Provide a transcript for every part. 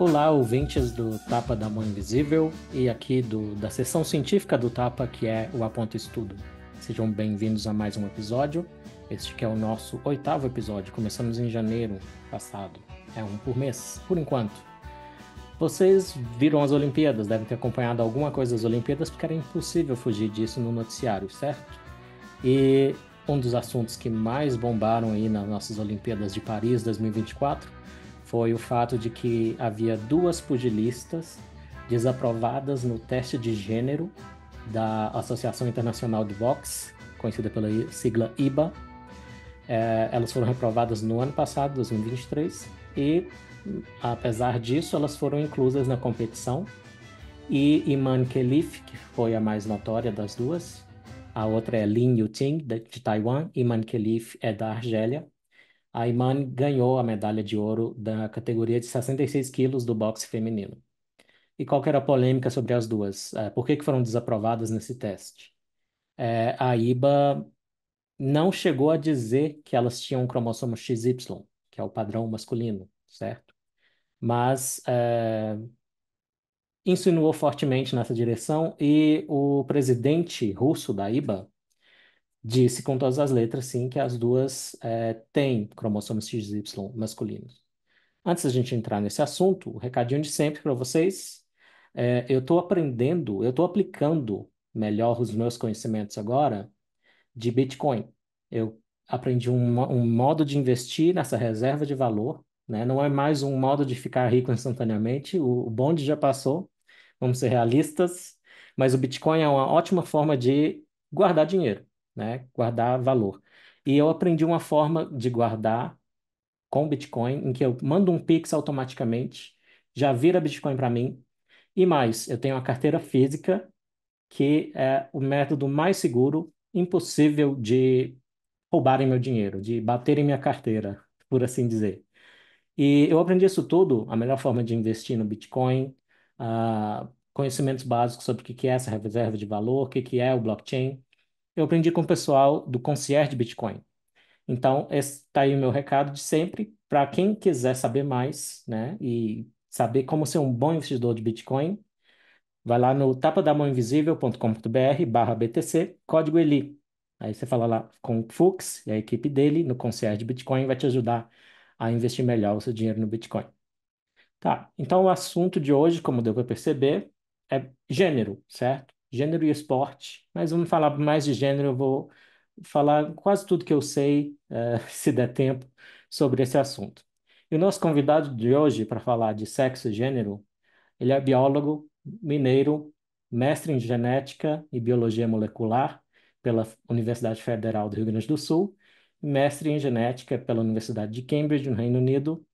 Olá, ouvintes do Tapa da Mão Invisível e aqui do, da sessão científica do Tapa, que é o Aponta Estudo. Sejam bem-vindos a mais um episódio. Este que é o nosso oitavo episódio. Começamos em janeiro passado. É um por mês, por enquanto. Vocês viram as Olimpíadas, devem ter acompanhado alguma coisa das Olimpíadas, porque era impossível fugir disso no noticiário, certo? E um dos assuntos que mais bombaram aí nas nossas Olimpíadas de Paris 2024 foi o fato de que havia duas pugilistas desaprovadas no teste de gênero da Associação Internacional de Boxe, conhecida pela sigla IBA. É, elas foram reprovadas no ano passado, 2023, e apesar disso, elas foram inclusas na competição. E Iman Kelif, que foi a mais notória das duas, a outra é Lin Yuting, de, de Taiwan, Iman Kelif é da Argélia, a Iman ganhou a medalha de ouro da categoria de 66 quilos do boxe feminino. E qual era a polêmica sobre as duas? É, por que, que foram desaprovadas nesse teste? É, a IBA não chegou a dizer que elas tinham um cromossomo XY, que é o padrão masculino, certo? Mas é, insinuou fortemente nessa direção e o presidente russo da IBA Disse com todas as letras, sim, que as duas é, têm cromossomos XY masculinos. Antes da gente entrar nesse assunto, o recadinho de sempre para vocês. É, eu estou aprendendo, eu estou aplicando melhor os meus conhecimentos agora de Bitcoin. Eu aprendi um, um modo de investir nessa reserva de valor, né? não é mais um modo de ficar rico instantaneamente, o, o bonde já passou, vamos ser realistas, mas o Bitcoin é uma ótima forma de guardar dinheiro né? Guardar valor. E eu aprendi uma forma de guardar com Bitcoin, em que eu mando um Pix automaticamente, já vira Bitcoin para mim. E mais, eu tenho uma carteira física, que é o método mais seguro, impossível de roubarem meu dinheiro, de baterem minha carteira, por assim dizer. E eu aprendi isso tudo, a melhor forma de investir no Bitcoin, uh, conhecimentos básicos sobre o que é essa reserva de valor, o que é o blockchain, eu aprendi com o pessoal do Concierge Bitcoin. Então, está aí o meu recado de sempre para quem quiser saber mais, né, e saber como ser um bom investidor de Bitcoin, vai lá no tapadamãoinvisível.com.br BTC, código ELI. Aí você fala lá com o Fux e a equipe dele no Concierge Bitcoin vai te ajudar a investir melhor o seu dinheiro no Bitcoin. Tá, então o assunto de hoje, como deu para perceber, é gênero, certo? gênero e esporte, mas vamos falar mais de gênero, eu vou falar quase tudo que eu sei, uh, se der tempo, sobre esse assunto. E o nosso convidado de hoje para falar de sexo e gênero, ele é biólogo mineiro, mestre em genética e biologia molecular pela Universidade Federal do Rio Grande do Sul, mestre em genética pela Universidade de Cambridge, no Reino Unido.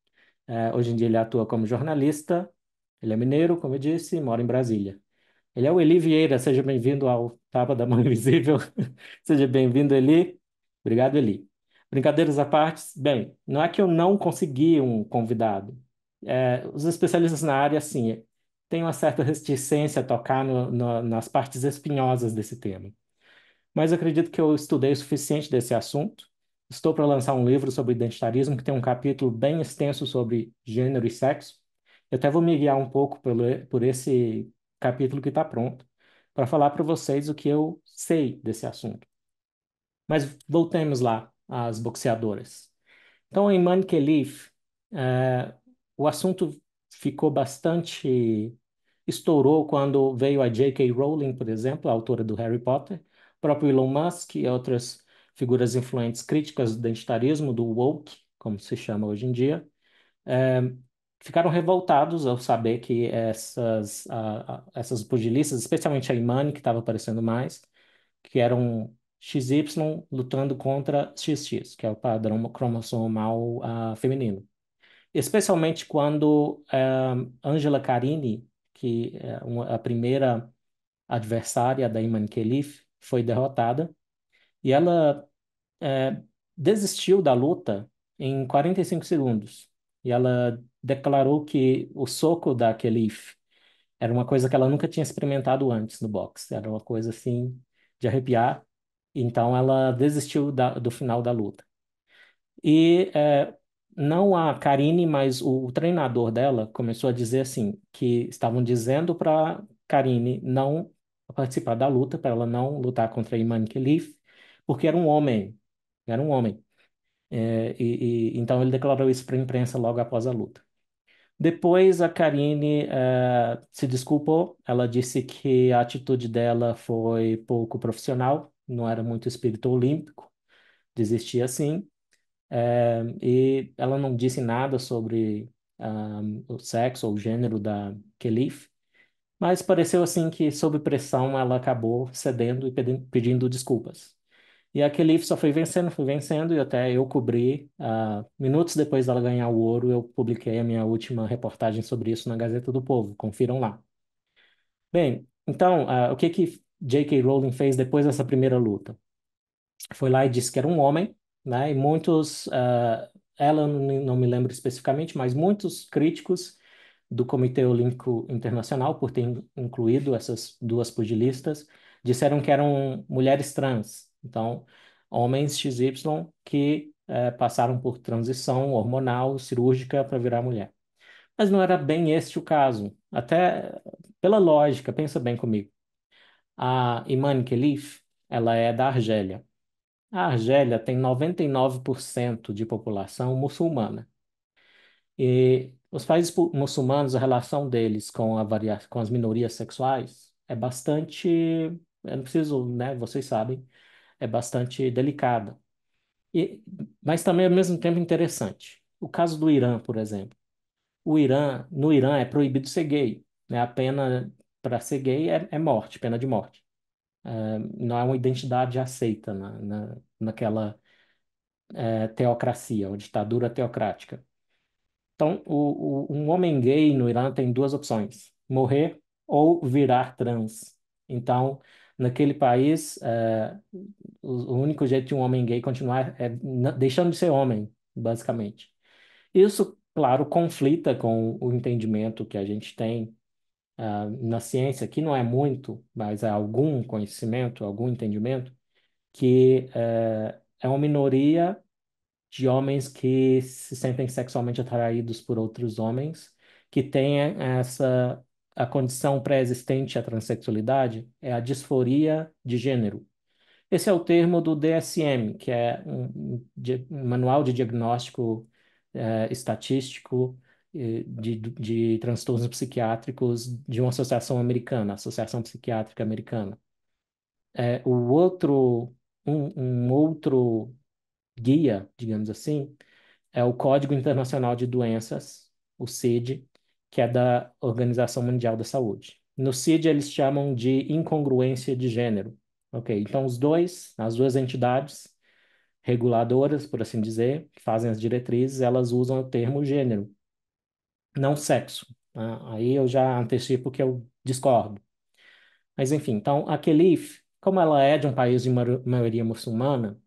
Uh, hoje em dia ele atua como jornalista, ele é mineiro, como eu disse, e mora em Brasília. Ele é o Eli Vieira, seja bem-vindo ao Tapa da Mão Invisível. seja bem-vindo, Eli. Obrigado, Eli. Brincadeiras à parte, bem, não é que eu não consegui um convidado. É, os especialistas na área, assim, têm uma certa resistência a tocar no, no, nas partes espinhosas desse tema. Mas acredito que eu estudei o suficiente desse assunto. Estou para lançar um livro sobre identitarismo que tem um capítulo bem extenso sobre gênero e sexo. Eu até vou me guiar um pouco pelo, por esse capítulo que está pronto, para falar para vocês o que eu sei desse assunto. Mas voltemos lá às boxeadoras. Então, em Mankelif, uh, é, o assunto ficou bastante. estourou quando veio a J.K. Rowling, por exemplo, a autora do Harry Potter, o próprio Elon Musk e outras figuras influentes críticas do identitarismo, do woke, como se chama hoje em dia. Uh, ficaram revoltados ao saber que essas, essas pugilistas, especialmente a Imani, que estava aparecendo mais, que eram XY lutando contra XX, que é o padrão cromossomal uh, ah, feminino. Especialmente quando uh, Angela Carini, que é uma, a primeira adversária da Imani Khelif, foi derrotada, e ela uh, desistiu da luta em 45 segundos. E ela declarou que o soco da Kelif era uma coisa que ela nunca tinha experimentado antes no boxe. Era uma coisa assim de arrepiar. Então ela desistiu da, do final da luta. E é, não a Karine, mas o, o, treinador dela começou a dizer assim que estavam dizendo para Karine não participar da luta, para ela não lutar contra Iman Khalif, porque era um homem, era um homem. É, e, e, então ele declarou isso para a imprensa logo após a luta. Depois a Karine eh, se desculpou, ela disse que a atitude dela foi pouco profissional, não era muito espírito olímpico, desistia assim. e ela não disse nada sobre um, o sexo ou o gênero da Kelif, mas pareceu assim que, sob pressão, ela acabou cedendo e pedindo desculpas. E a Kelly só foi vencendo, foi vencendo, e até eu cobri. Uh, minutos depois dela ganhar o ouro, eu publiquei a minha última reportagem sobre isso na Gazeta do Povo. Confiram lá. Bem, então, uh, o que que J.K. Rowling fez depois dessa primeira luta? Foi lá e disse que era um homem, né? E muitos, uh, ela não me lembro especificamente, mas muitos críticos do Comitê Olímpico Internacional, por ter incluído essas duas pugilistas, disseram que eram mulheres trans. Então, homens XY que é, passaram por transição hormonal, cirúrgica, para virar mulher. Mas não era bem este o caso. Até pela lógica, pensa bem comigo. A Imani Khalif, ela é da Argélia. A Argélia tem 99% de população muçulmana. E os países muçulmanos, a relação deles com, a varia... com as minorias sexuais é bastante. Eu não preciso, né? Vocês sabem é bastante delicada, e, mas também ao mesmo tempo interessante. O caso do Irã, por exemplo. O Irã, no Irã é proibido ser gay, né? A pena para ser gay é, é, morte, pena de morte. É, não é uma identidade aceita na, na, naquela é, teocracia, ou ditadura teocrática. Então, o, o, um homem gay no Irã tem duas opções: morrer ou virar trans. Então, naquele país, é, o, único jeito de um homem gay continuar é deixando de ser homem, basicamente. Isso, claro, conflita com o entendimento que a gente tem uh, na ciência, que não é muito, mas há é algum conhecimento, algum entendimento, que uh, é uma minoria de homens que se sentem sexualmente atraídos por outros homens, que têm essa a condição pré-existente à transexualidade é a disforia de gênero. Esse é o termo do DSM, que é um, um manual de diagnóstico é, estatístico de, de transtornos psiquiátricos de uma associação americana, Associação Psiquiátrica Americana. É, o outro, um, um outro guia, digamos assim, é o Código Internacional de Doenças, o CID, que é da Organização Mundial da Saúde. No CID, eles chamam de incongruência de gênero. Ok, então os dois, as duas entidades reguladoras, por assim dizer, que fazem as diretrizes, elas usam o termo gênero, não sexo. Tá? Aí eu já antecipo que eu discordo. Mas enfim, então a Kelif, como ela é de um país de maioria muçulmana,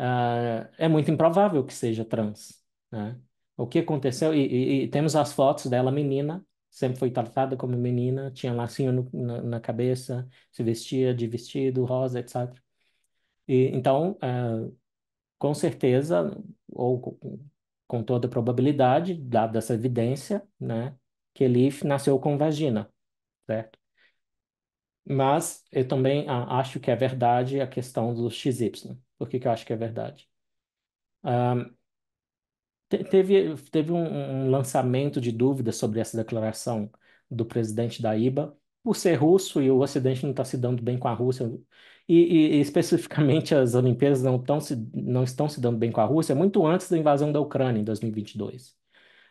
uh, é muito improvável que seja trans, né? o que aconteceu. E, e, e, temos as fotos dela, menina, sempre foi tratada como menina, tinha lacinho no, na, na, cabeça, se vestia de vestido rosa, etc. E, então, uh, com certeza, ou com, com toda probabilidade, dada essa evidência, né, que Elif nasceu com vagina, certo? Mas eu também acho que é verdade a questão do XY. Por que, que eu acho que é verdade? Um, Teve, teve um, um lançamento de dúvidas sobre essa declaração do presidente da IBA, por ser russo e o Ocidente não está se dando bem com a Rússia, e, e- especificamente as Olimpíadas não, tão se, não estão se dando bem com a Rússia, muito antes da invasão da Ucrânia em 2022.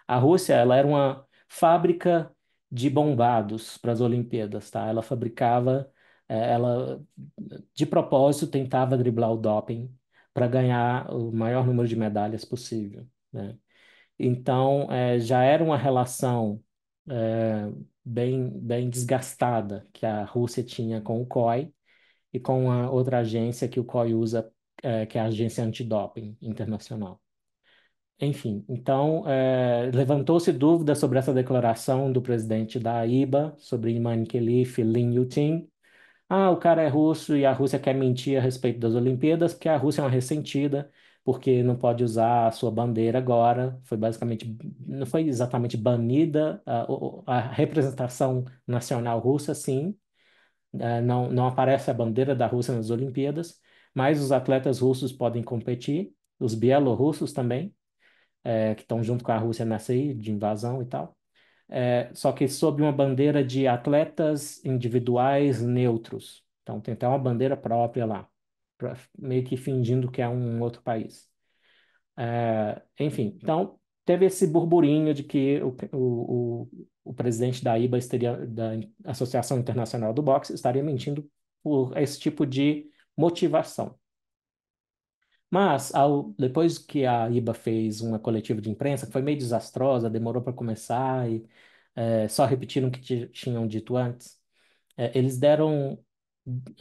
A Rússia, ela era uma fábrica de bombados para as Olimpíadas, tá? Ela fabricava, é, ela de propósito tentava driblar o doping para ganhar o maior número de medalhas possível. Né? Então, é, já era uma relação é, bem, bem desgastada que a Rússia tinha com o COI e com a outra agência que o COI usa, é, que é a Agência Antidoping Internacional. Enfim, então é, levantou-se dúvida sobre essa declaração do presidente da AIBA sobre Iman Khelif e Lin Yutin. Ah, o cara é russo e a Rússia quer mentir a respeito das Olimpíadas porque a Rússia é uma ressentida porque não pode usar a sua bandeira agora. Foi basicamente, não foi exatamente banida a, a representação nacional russa, sim. É, não, não aparece a bandeira da Rússia nas Olimpíadas, mas os atletas russos podem competir, os bielorrussos também, é, que estão junto com a Rússia nessa aí, de invasão e tal. É, só que sob uma bandeira de atletas individuais neutros. Então tem até uma bandeira própria lá pra, meio que fingindo que é um outro país. É, enfim, uhum. então teve esse burburinho de que o, o, o, presidente da IBA, estaria, da Associação Internacional do Boxe, estaria mentindo por esse tipo de motivação. Mas, ao, depois que a IBA fez uma coletiva de imprensa, que foi meio desastrosa, demorou para começar e é, só repetiram o que tinham dito antes, é, eles deram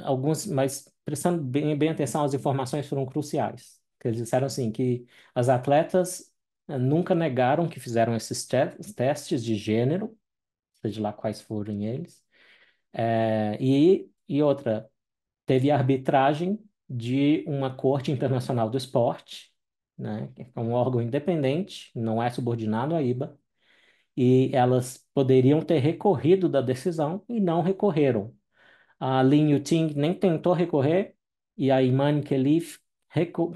algumas, mas prestando bem, bem atenção, as informações foram cruciais. Eles disseram assim que as atletas eh, nunca negaram que fizeram esses te testes de gênero, seja lá quais forem eles. É, e, e outra, teve arbitragem de uma Corte Internacional do Esporte, né, que é um órgão independente, não é subordinado à IBA, e elas poderiam ter recorrido da decisão e não recorreram. A Lin Yuting nem tentou recorrer e a Iman Kelif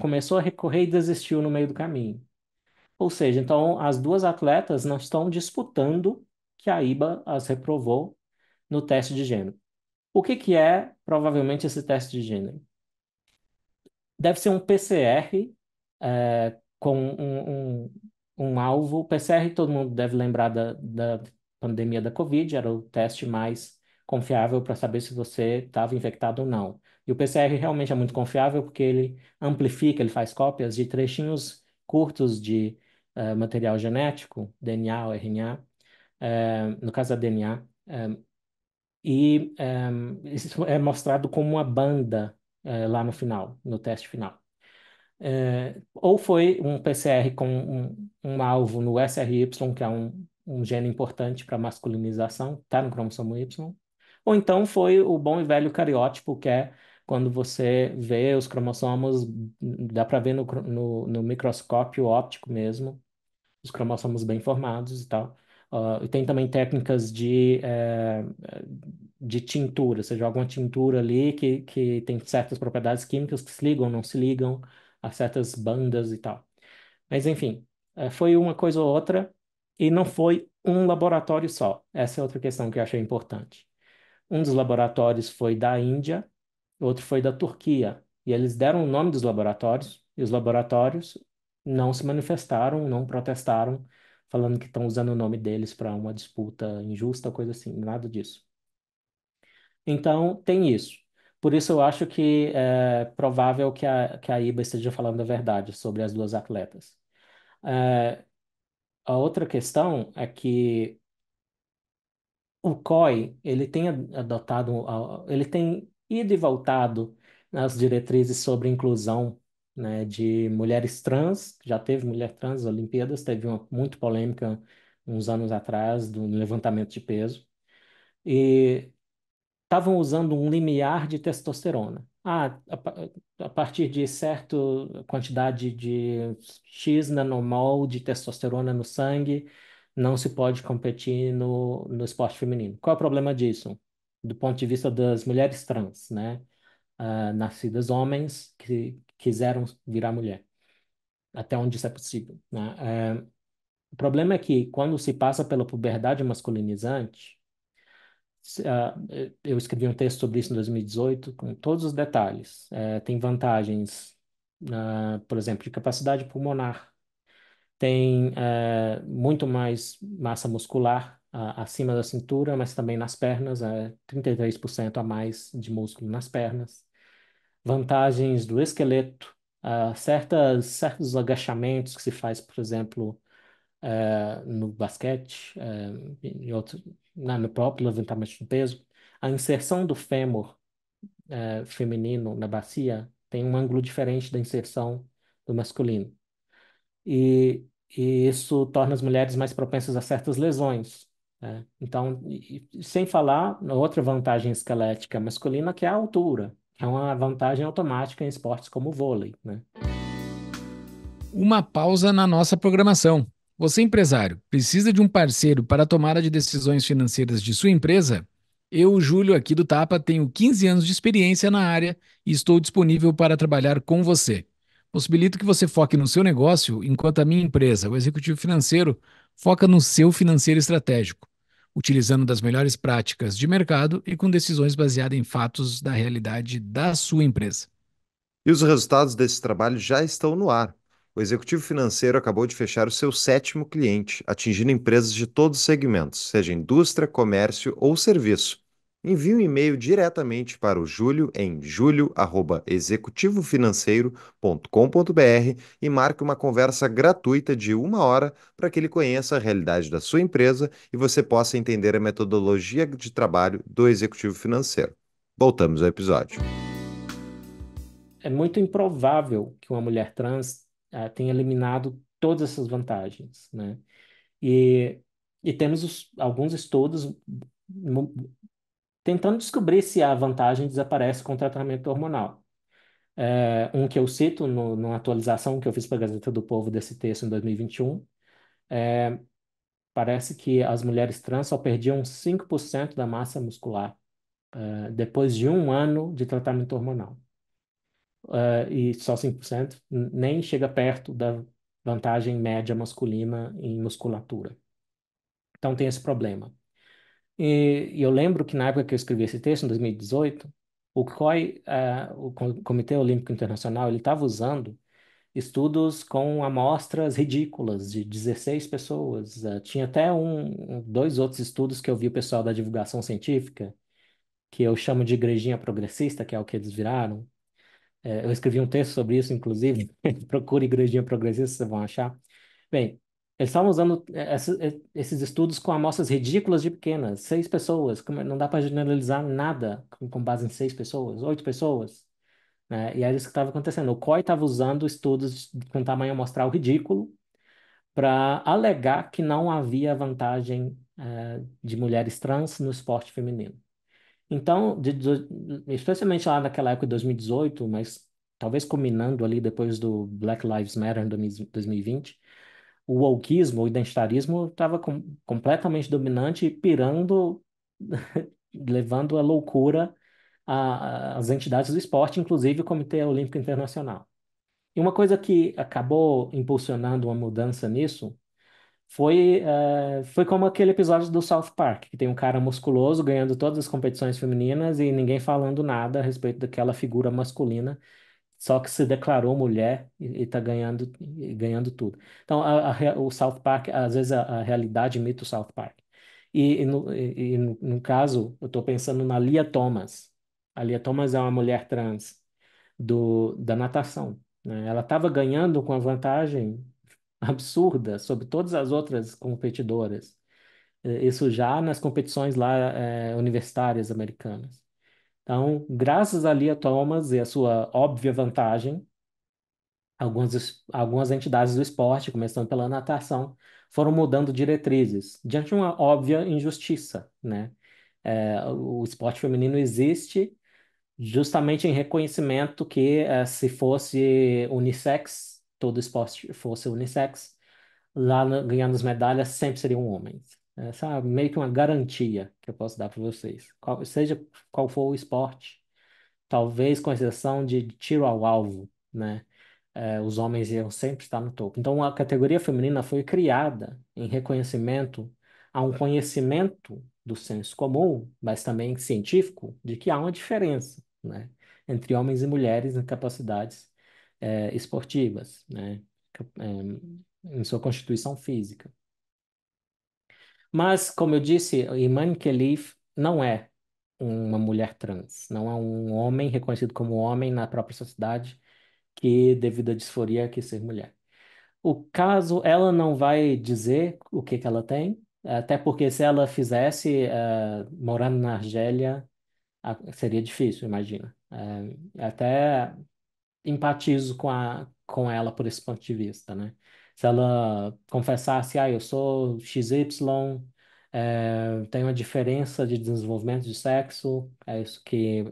começou a recorrer e desistiu no meio do caminho. Ou seja, então as duas atletas não estão disputando que a IBA as reprovou no teste de gênero. O que, que é provavelmente esse teste de gênero? Deve ser um PCR é, com um, um, um alvo. O PCR, todo mundo deve lembrar da, da pandemia da Covid, era o teste mais confiável para saber se você estava infectado ou não. E o PCR realmente é muito confiável porque ele amplifica, ele faz cópias de trechinhos curtos de uh, material genético, DNA ou RNA, uh, eh, no caso é da DNA, eh, e um, isso é mostrado como uma banda uh, lá no final, no teste final. ou foi um PCR com um, um alvo no SRY, que é um um gene importante para masculinização, está no cromossomo Y, ou então foi o bom e velho cariótipo, que é quando você vê os cromossomos, dá para ver no, no, no, microscópio óptico mesmo, os cromossomos bem formados e tal. Uh, e tem também técnicas de, é, de tintura, você joga uma tintura ali que, que tem certas propriedades químicas que se ligam, ou não se ligam a certas bandas e tal. Mas enfim, eh, foi uma coisa ou outra e não foi um laboratório só. Essa é outra questão que eu achei importante. Um dos laboratórios foi da Índia, outro foi da Turquia. E eles deram o nome dos laboratórios, e os laboratórios não se manifestaram, não protestaram, falando que estão usando o nome deles para uma disputa injusta, coisa assim, nada disso. Então, tem isso. Por isso, eu acho que é provável que a, que a IBA esteja falando a verdade sobre as duas atletas. É, a outra questão é que o COI, ele tem adotado, ele tem ido e voltado nas diretrizes sobre inclusão né, de mulheres trans, já teve mulher trans, Olimpíadas, teve uma muito polêmica uns anos atrás do levantamento de peso, e estavam usando um limiar de testosterona. Ah, a, a partir de certa quantidade de X nanomol de testosterona no sangue, não se pode competir no, no esporte feminino. Qual é o problema disso? Do ponto de vista das mulheres trans, né? Uh, nascidas homens que quiseram virar mulher, até onde isso é possível. Né? Uh, o problema é que quando se passa pela puberdade masculinizante, uh, eu escrevi um texto sobre isso em 2018, com todos os detalhes. É, tem vantagens, ah, por exemplo, de capacidade pulmonar, tem eh, muito mais massa muscular acima da cintura, mas também nas pernas, 33% é a mais de músculo nas pernas. Vantagens do esqueleto, certas, certos agachamentos que se faz, por exemplo, eh, no basquete, e eh, outro, na, no próprio levantamento do peso, a inserção do fêmur feminino na bacia tem um ângulo diferente da inserção do masculino e, e isso torna as mulheres mais propensas a certas lesões. Né? Então, e, sem falar na outra vantagem esquelética masculina, que é a altura, que é uma vantagem automática em esportes como o vôlei. Né? Uma pausa na nossa programação. Você, empresário, precisa de um parceiro para a tomada de decisões financeiras de sua empresa? Eu, Júlio, aqui do Tapa, tenho 15 anos de experiência na área e estou disponível para trabalhar com você. Possibilito que você foque no seu negócio, enquanto a minha empresa, o executivo financeiro, foca no seu financeiro estratégico, utilizando das melhores práticas de mercado e com decisões baseadas em fatos da realidade da sua empresa. E os resultados desse trabalho já estão no ar. O executivo financeiro acabou de fechar o seu sétimo cliente, atingindo empresas de todos os segmentos, seja indústria, comércio ou serviço envie um e-mail diretamente para o Júlio em julio@executivofinanceiro.com.br e marque uma conversa gratuita de uma hora para que ele conheça a realidade da sua empresa e você possa entender a metodologia de trabalho do executivo financeiro. Voltamos ao episódio. É muito improvável que uma mulher trans uh, tenha eliminado todas essas vantagens, né? E, e temos os, alguns estudos tentando descobrir se a vantagem desaparece com o tratamento hormonal. É, um que eu cito no, numa atualização que eu fiz para a Gazeta do Povo desse texto em 2021, é, parece que as mulheres trans só perdiam 5% da massa muscular é, depois de um ano de tratamento hormonal. É, e só 5% nem chega perto da vantagem média masculina em musculatura. Então tem esse problema. E, e, eu lembro que na época que eu escrevi esse texto, em 2018, o COI, o Comitê Olímpico Internacional, ele estava usando estudos com amostras ridículas de 16 pessoas. Uh, tinha até um, dois outros estudos que eu vi o pessoal da divulgação científica, que eu chamo de igrejinha progressista, que é o que eles viraram. Eh, eu escrevi um texto sobre isso, inclusive. Procure igrejinha progressista, vocês vão achar. Bem, eles estavam usando é, é, esses estudos com amostras ridículas de pequenas, seis pessoas, não dá para generalizar nada com base em seis pessoas, oito pessoas, né? E era isso que estava acontecendo. O COI estava usando estudos com tamanho amostral ridículo para alegar que não havia vantagem é, de mulheres trans no esporte feminino. Então, de, especialmente lá naquela época de 2018, mas talvez culminando ali depois do Black Lives Matter em 2020, o wokeismo, o identitarismo estava com, completamente dominante e pirando, levando à loucura a, as entidades do esporte, inclusive o Comitê Olímpico Internacional. E uma coisa que acabou impulsionando uma mudança nisso foi, uh, foi como aquele episódio do South Park, que tem um cara musculoso ganhando todas as competições femininas e ninguém falando nada a respeito daquela figura masculina só que se declarou mulher e está ganhando, ganhando tudo. Então, a, a, o South Park, às vezes, a, a realidade imita o South Park. E, e, no, e no, no, caso, eu estou pensando na Lia Thomas. A Lia Thomas é uma mulher trans do, da natação. Né? Ela estava ganhando com uma vantagem absurda sobre todas as outras competidoras. Isso já nas competições lá é, universitárias americanas. Então, graças ali a Thomas e a sua óbvia vantagem, algumas, algumas entidades do esporte, começando pela natação, foram mudando diretrizes, diante de uma óbvia injustiça, né? É, o esporte feminino existe justamente em reconhecimento que é, se fosse unissex, todo esporte fosse unissex, lá no, ganhando as medalhas sempre seriam homens. É, essa é meio que uma garantia que eu posso dar para vocês. Qual, seja qual for o esporte, talvez com exceção de tiro ao alvo, né? É, os homens iam sempre estar no topo. Então, a categoria feminina foi criada em reconhecimento a um conhecimento do senso comum, mas também científico, de que há uma diferença, né? entre homens e mulheres em capacidades é, esportivas, né? em sua constituição física. Mas, como eu disse, Imani Kelif não é uma mulher trans, não é um homem reconhecido como homem na própria sociedade que, devido à disforia, quis ser mulher. O caso, ela não vai dizer o que, que ela tem, até porque se ela fizesse, uh, morando na Argélia, uh, seria difícil, imagina. Uh, até empatizo com, a, com ela por esse ponto de vista, né? se ela confessasse, ah, eu sou XY, é, eh, tem uma diferença de desenvolvimento de sexo, é isso que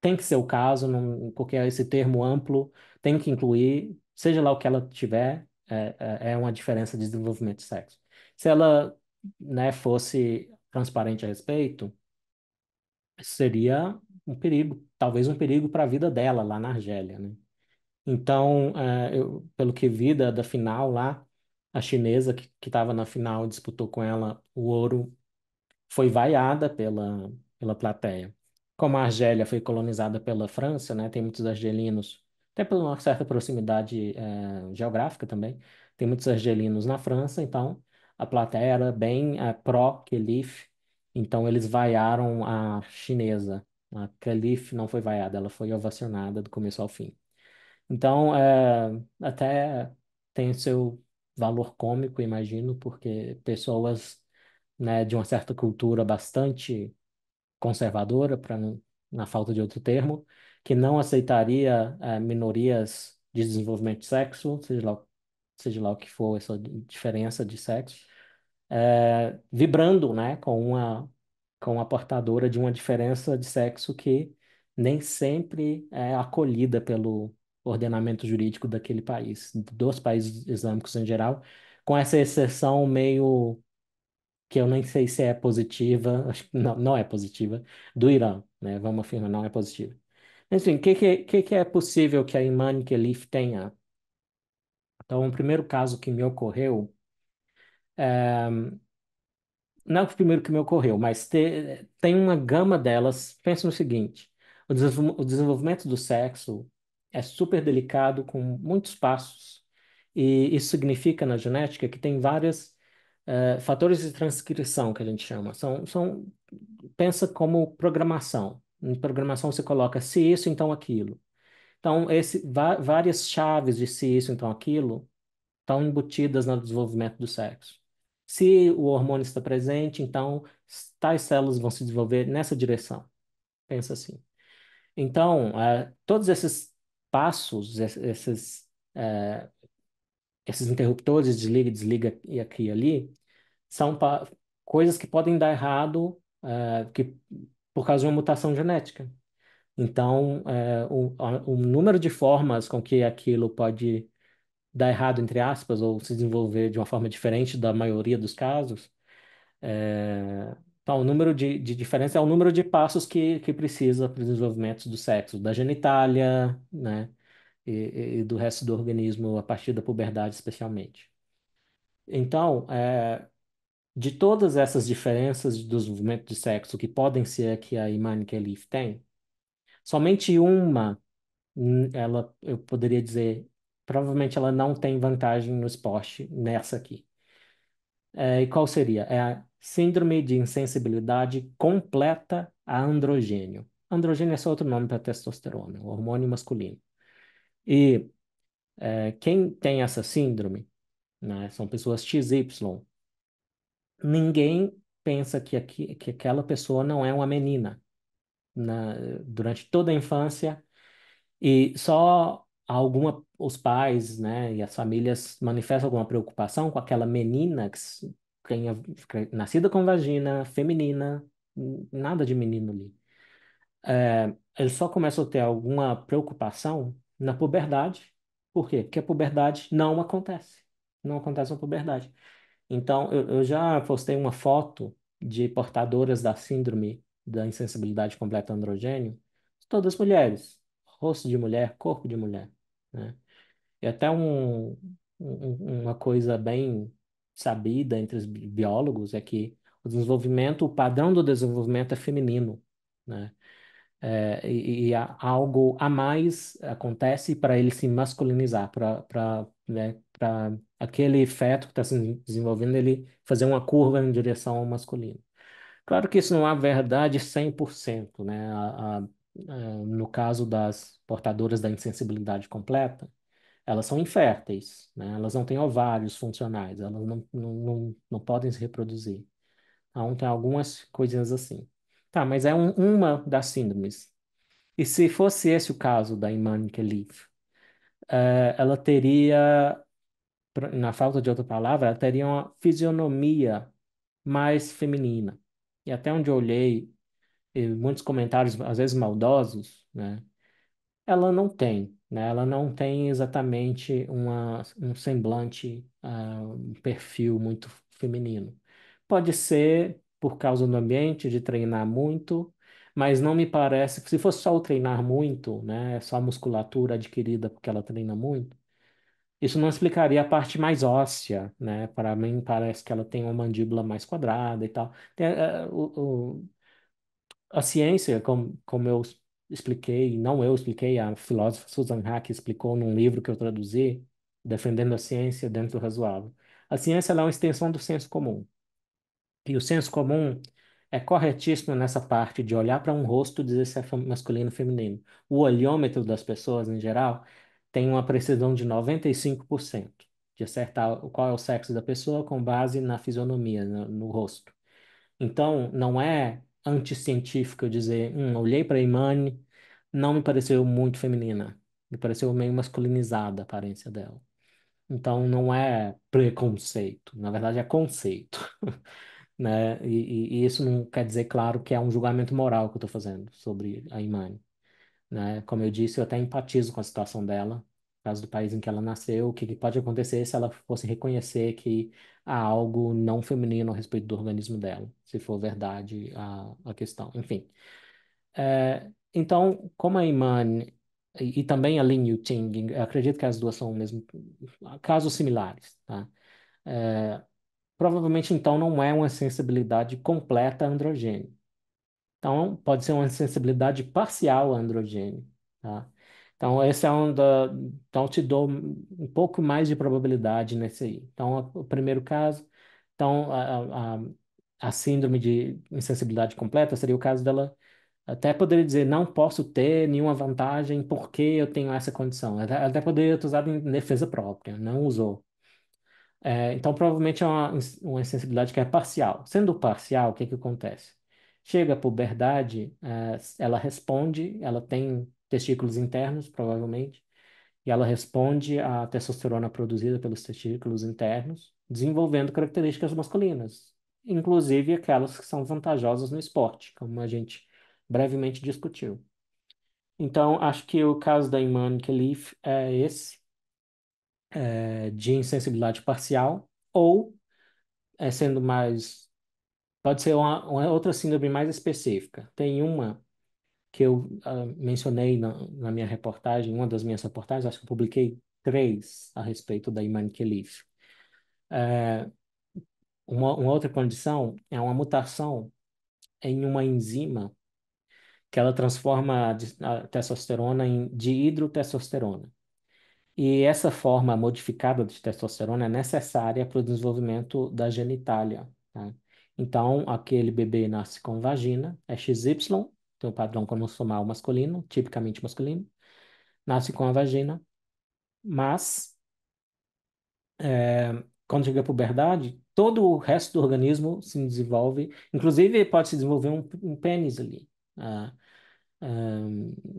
tem que ser o caso, não, porque esse termo amplo tem que incluir, seja lá o que ela tiver, é, é, é uma diferença de desenvolvimento de sexo. Se ela né, fosse transparente a respeito, seria um perigo, talvez um perigo para a vida dela lá na Argélia, né? Então, eh, eu, pelo que vi da, da final lá, a chinesa que estava na final disputou com ela o ouro, foi vaiada pela, pela plateia. Como a Argélia foi colonizada pela França, né, tem muitos argelinos, até por uma certa proximidade eh, geográfica também, tem muitos argelinos na França, então a plateia era bem eh, pró Khalif. então eles vaiaram a chinesa. A Khalif não foi vaiada, ela foi ovacionada do começo ao fim. Então, é, até tem seu valor cômico, imagino, porque pessoas, né, de uma certa cultura bastante conservadora, para na falta de outro termo, que não aceitaria é, minorias de desenvolvimento de sexo, seja lá, seja lá o que for essa diferença de sexo, é, vibrando, né, com uma com a portadora de uma diferença de sexo que nem sempre é acolhida pelo ordenamento jurídico daquele país, dos países islâmicos em geral, com essa exceção meio que eu nem sei se é positiva, acho que não, não é positiva, do Irã, né? Vamos afirmar, não é positiva. Enfim, o que, que, que é possível que a Imani Khalif tenha? Então, o primeiro caso que me ocorreu, eh, é... não o primeiro que me ocorreu, mas te... tem uma gama delas. Pensa no seguinte: o, desenvol... o desenvolvimento do sexo é super delicado, com muitos passos, e isso significa na genética que tem vários uh, eh, fatores de transcrição, que a gente chama. São, são, pensa como programação. Em programação você coloca se isso, então aquilo. Então, esse, várias chaves de se isso, então aquilo, estão embutidas no desenvolvimento do sexo. Se o hormônio está presente, então tais células vão se desenvolver nessa direção. Pensa assim. Então, uh, todos esses passos, esses, é, esses interruptores, desliga, desliga e aqui e ali, são coisas que podem dar errado é, que, por causa de uma mutação genética. Então, é, o, o número de formas com que aquilo pode dar errado, entre aspas, ou se desenvolver de uma forma diferente da maioria dos casos, é, então, o número de, de diferença é o número de passos que, que precisa para os desenvolvimentos do sexo, da genitália, né? E, e, do resto do organismo a partir da puberdade, especialmente. Então, é, de todas essas diferenças do desenvolvimento de sexo que podem ser que a Imani Khalif tem, somente uma, hum, ela, eu poderia dizer, provavelmente ela não tem vantagem no esporte nessa aqui. É, e qual seria? É a síndrome de insensibilidade completa a androgênio. Androgênio é só outro nome para testosterona, o hormônio masculino. E é, quem tem essa síndrome, né, são pessoas XY, ninguém pensa que, aqui, que aquela pessoa não é uma menina. Na, né, durante toda a infância, e só alguma os pais, né, e as famílias manifestam alguma preocupação com aquela menina que tenha é, é nascida com vagina feminina, nada de menino ali. É, eles só começam a ter alguma preocupação na puberdade. Por quê? Porque a puberdade não acontece. Não acontece na puberdade. Então, eu, eu já postei uma foto de portadoras da síndrome da insensibilidade completa androgênio, todas mulheres, rosto de mulher, corpo de mulher é E até um, um, uma coisa bem sabida entre os biólogos é que o desenvolvimento, o padrão do desenvolvimento é feminino, né? É, e, e algo a mais acontece para ele se masculinizar, para né, aquele feto que está se desenvolvendo, ele fazer uma curva em direção ao masculino. Claro que isso não é verdade 100%, né? A, a eh, no caso das portadoras da insensibilidade completa, elas são inférteis, né? elas não têm ovários funcionais, elas não, não, não, não podem se reproduzir. Então, tem algumas coisinhas assim. Tá, mas é um, uma das síndromes. E se fosse esse o caso da Imani Khalif, eh, ela teria, na falta de outra palavra, ela teria uma fisionomia mais feminina. E até onde eu olhei, e muitos comentários, às vezes maldosos, né? Ela não tem, né? Ela não tem exatamente uma, um semblante, uh, um perfil muito feminino. Pode ser por causa do ambiente, de treinar muito, mas não me parece, que se fosse só o treinar muito, né? Só a musculatura adquirida porque ela treina muito, isso não explicaria a parte mais óssea, né? Para mim parece que ela tem uma mandíbula mais quadrada e tal. Tem, uh, o, a ciência, como, como eu expliquei, não eu expliquei, a filósofa Susan Hack explicou num livro que eu traduzi, Defendendo a Ciência dentro do Razoável. A ciência é uma extensão do senso comum. E o senso comum é corretíssimo nessa parte de olhar para um rosto e dizer se é masculino ou feminino. O olhômetro das pessoas, em geral, tem uma precisão de 95% de acertar qual é o sexo da pessoa com base na fisionomia, no, no rosto. Então, não é anticientífica, dizer, hum, olhei para a Imani, não me pareceu muito feminina, me pareceu meio masculinizada a aparência dela. Então não é preconceito, na verdade é conceito, né? E, e, e, isso não quer dizer, claro, que é um julgamento moral que eu estou fazendo sobre a Imani, né? Como eu disse, eu até empatizo com a situação dela, caso do país em que ela nasceu, o que, pode acontecer se ela fosse reconhecer que há algo não feminino a respeito do organismo dela, se for verdade a, a questão, enfim. É, então, como a Imane e, e, também a Lin Yuting, acredito que as duas são mesmo casos similares, tá? É, provavelmente, então, não é uma sensibilidade completa a androgênio. Então, pode ser uma sensibilidade parcial a androgênio, tá? Então, esse é um da. Então, te dou um pouco mais de probabilidade nesse aí. Então, o primeiro caso, então, a, a, a síndrome de insensibilidade completa seria o caso dela até poderia dizer, não posso ter nenhuma vantagem porque eu tenho essa condição. ela até poderia ter usado em defesa própria, não usou. É, então, provavelmente é uma, uma insensibilidade que é parcial. Sendo parcial, o que, que acontece? Chega à puberdade, é, ela responde, ela tem testículos internos, provavelmente, e ela responde à testosterona produzida pelos testículos internos, desenvolvendo características masculinas, inclusive aquelas que são vantajosas no esporte, como a gente brevemente discutiu. Então, acho que o caso da Iman Khalif é esse, é, de insensibilidade parcial, ou, é, sendo mais. Pode ser uma, uma outra síndrome mais específica. Tem uma que eu uh, mencionei na, na, minha reportagem, uma das minhas reportagens, acho que eu publiquei três a respeito da Iman Kelif. É, uma, uma, outra condição é uma mutação em uma enzima que ela transforma a, a testosterona em dihidrotestosterona. E essa forma modificada de testosterona é necessária para o desenvolvimento da genitália. Né? Então, aquele bebê nasce com vagina, é XY, tem o padrão cromossomal masculino, tipicamente masculino, nasce com a vagina, mas é, quando chega à puberdade, todo o resto do organismo se desenvolve, inclusive pode se desenvolver um, um pênis ali. Ah, ah,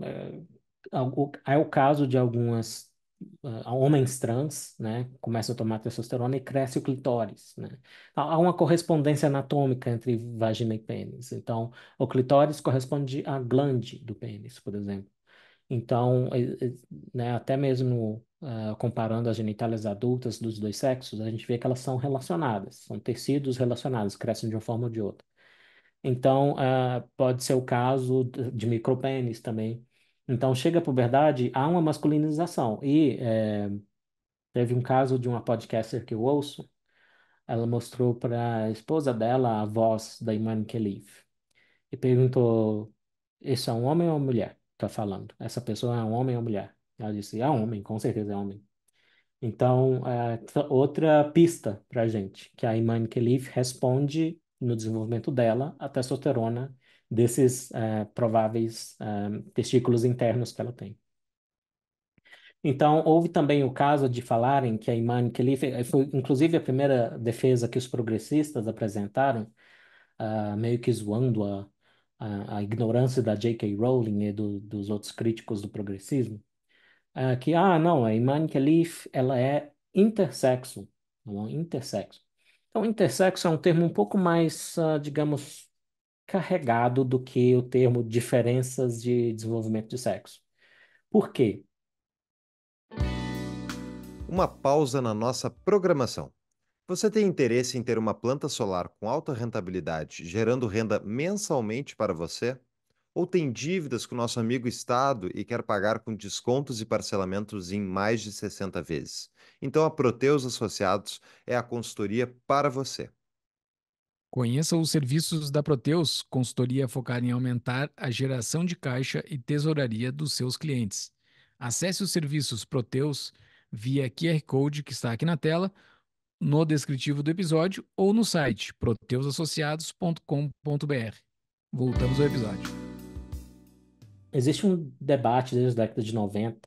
é, é o caso de algumas ah, homens trans, né, começam a tomar testosterona e cresce o clitóris, né? Há uma correspondência anatômica entre vagina e pênis. Então, o clitóris corresponde à glande do pênis, por exemplo. Então, né, até mesmo uh, comparando as genitálias adultas dos dois sexos, a gente vê que elas são relacionadas, são tecidos relacionados, crescem de uma forma ou de outra. Então, uh, pode ser o caso de micropênis também, então, chega a puberdade, há uma masculinização. E é, teve um caso de uma podcaster que eu ouço, ela mostrou para a esposa dela a voz da Imani Kelly e perguntou: Isso é um homem ou uma mulher? Está falando. Essa pessoa é um homem ou mulher? Ela disse: É homem, com certeza é homem. Então, é outra pista para a gente, que a Imani Kelly responde no desenvolvimento dela a testosterona desses uh, prováveis uh, testículos internos que ela tem. Então, houve também o caso de falarem que a Imane Khalif, eh, foi inclusive a primeira defesa que os progressistas apresentaram, uh, meio que zoando a, a, a, ignorância da J.K. Rowling e do, dos outros críticos do progressismo, que, ah, não, a Imane Khalif, ela é intersexo, não, intersexo. Então, intersexo é um termo um pouco mais, ah, digamos, carregado do que o termo diferenças de desenvolvimento de sexo. Por quê? Uma pausa na nossa programação. Você tem interesse em ter uma planta solar com alta rentabilidade, gerando renda mensalmente para você? Ou tem dívidas com nosso amigo Estado e quer pagar com descontos e parcelamentos em mais de 60 vezes? Então a Proteus Associados é a consultoria para você. Conheça os serviços da Proteus, consultoria focada em aumentar a geração de caixa e tesouraria dos seus clientes. Acesse os serviços Proteus via QR Code que está aqui na tela, no descritivo do episódio ou no site proteusassociados.com.br. Voltamos ao episódio. Existe um debate desde a década de 90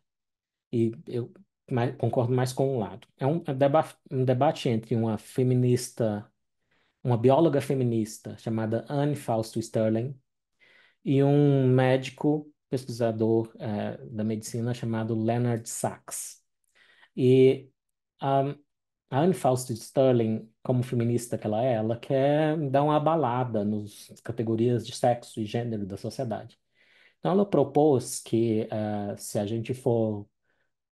e eu concordo mais com um lado. É um, é um debate entre uma feminista uma bióloga feminista chamada Anne Fausto Sterling e um médico pesquisador é, da medicina chamado Leonard Sachs. E um, a Anne Fausto Sterling, como feminista que ela é, ela quer dar uma abalada nas categorias de sexo e gênero da sociedade. Então, ela propôs que, uh, se a gente for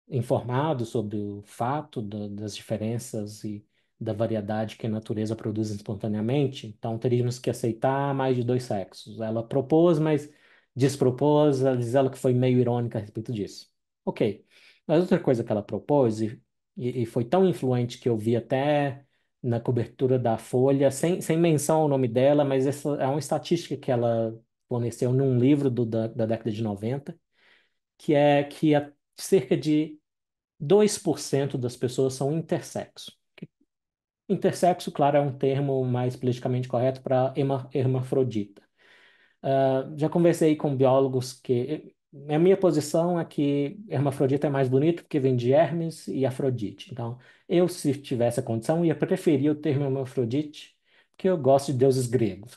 informado sobre o fato do, das diferenças e da variedade que a natureza produz espontaneamente, então teríamos que aceitar mais de dois sexos. Ela propôs, mas despropôs, diz ela que foi meio irônica a respeito disso. Ok. Mas outra coisa que ela propôs, e, e foi tão influente que eu vi até na cobertura da Folha, sem, sem menção ao nome dela, mas essa é uma estatística que ela forneceu num livro do, da, da década de 90, que é que a, cerca de 2% das pessoas são intersexo. Intersexo, claro, é um termo mais politicamente correto para hermafrodita. Uh, já conversei com biólogos que. Eh, a minha posição é que hermafrodita é mais bonito porque vem de Hermes e Afrodite. Então, eu, se tivesse a condição, ia preferir o termo hermafrodite, porque eu gosto de deuses gregos.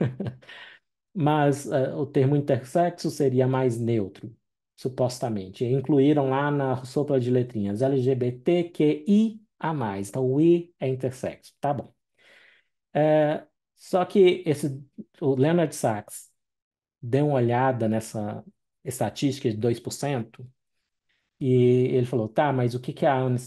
Mas uh, o termo intersexo seria mais neutro, supostamente. Incluíram lá na sopa de letrinhas LGBTQI a mais. Então, we é intersexo. Tá bom. É, só que esse, o Leonard Sachs deu uma olhada nessa estatística de 2% e ele falou, tá, mas o que, que a Anne,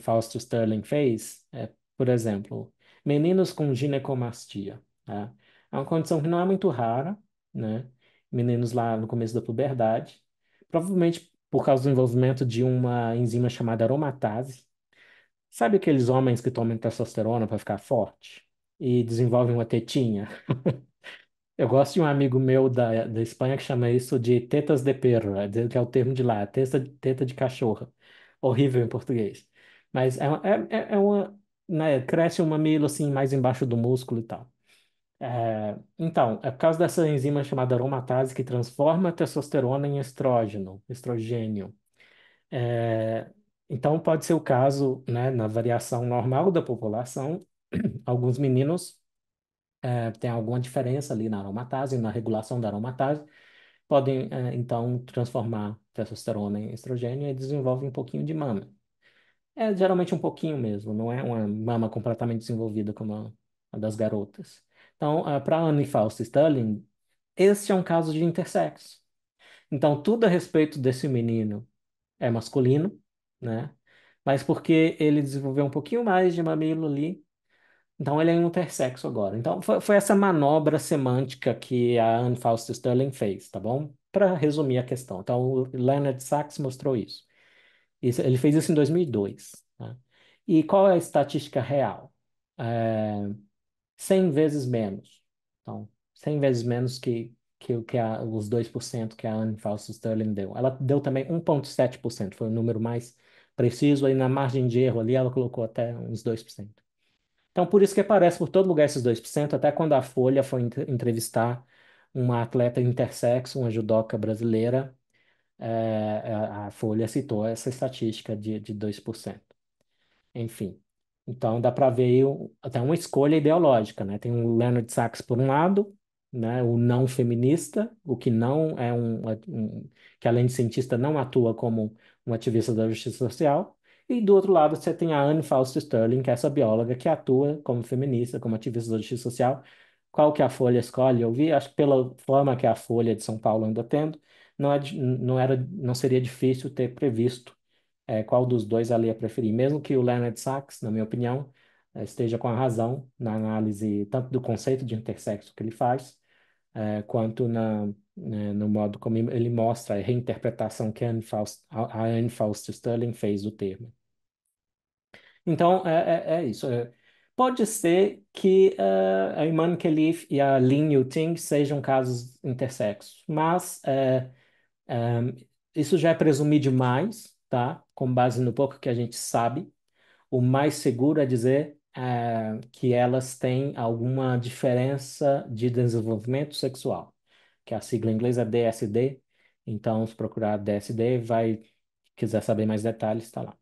Fausto Sterling fez? É, por exemplo, meninos com ginecomastia. Tá? É uma condição que não é muito rara, né? Meninos lá no começo da puberdade. Provavelmente por causa do envolvimento de uma enzima chamada aromatase, Sabe aqueles homens que tomam testosterona para ficar forte e desenvolvem uma tetinha? Eu gosto de um amigo meu da, da Espanha que chama isso de tetas de perro, é que é o termo de lá, é teta, teta de cachorra. Horrível em português. Mas é, é, é, é uma, né, cresce um mamilo assim mais embaixo do músculo e tal. É, então, é por causa dessa enzima chamada aromatase que transforma a testosterona em estrógeno, estrogênio. É, então, pode ser o caso, né, na variação normal da população, alguns meninos é, têm alguma diferença ali na aromatase, na regulação da aromatase, podem, é, então, transformar testosterona em estrogênio e desenvolvem um pouquinho de mama. É geralmente um pouquinho mesmo, não é uma mama completamente desenvolvida como a, das garotas. Então, eh, para Anne Faust Sterling, esse é um caso de intersexo. Então, tudo a respeito desse menino é masculino, né? Mas porque ele desenvolveu um pouquinho mais de mamilo ali, então ele é um intersexo agora. Então foi, foi essa manobra semântica que a Anne Fausta Sterling fez, tá bom? Para resumir a questão. Então o Leonard Sachs mostrou isso. isso ele fez isso em 2002. Tá? Né? E qual é a estatística real? É, 100 vezes menos. Então, 100 vezes menos que, que, que a, os 2% que a Anne Fausto Sterling deu. Ela deu também 1,7%, foi o número mais preciso aí na margem de erro ali, ela colocou até uns 2%. Então, por isso que aparece por todo lugar esses 2%, até quando a Folha foi entrevistar uma atleta intersexo, uma judoca brasileira, é, a Folha citou essa estatística de, de 2%. Enfim, então dá para ver até uma escolha ideológica, né? Tem o Leonard Sachs por um lado, né, o não feminista, o que não é um, é um, que além de cientista não atua como uma ativista da justiça social, e do outro lado você tem a Anne Fausto Sterling, que é essa bióloga que atua como feminista, como ativista da justiça social. Qual que a Folha escolhe eu vi Acho que pela forma que a Folha de São Paulo anda tendo, não, é, não, era, não seria difícil ter previsto é, qual dos dois ela ia preferir. Mesmo que o Leonard Sachs, na minha opinião, eh, esteja com a razão na análise tanto do conceito de intersexo que ele faz, é, quanto na, né, no modo como ele mostra a reinterpretação que a Anne, Faust, a Anne Faust Sterling fez do termo. Então, é, é, é isso. É, pode ser que uh, a Iman Khalif e a Lin Yuting sejam casos intersexos, mas eh, isso já é presumir demais, tá? Com base no pouco que a gente sabe. O mais seguro é dizer eh, que elas têm alguma diferença de desenvolvimento sexual, que a sigla em inglês é DSD. Então, se procurar DSD, vai, quiser saber mais detalhes, está lá.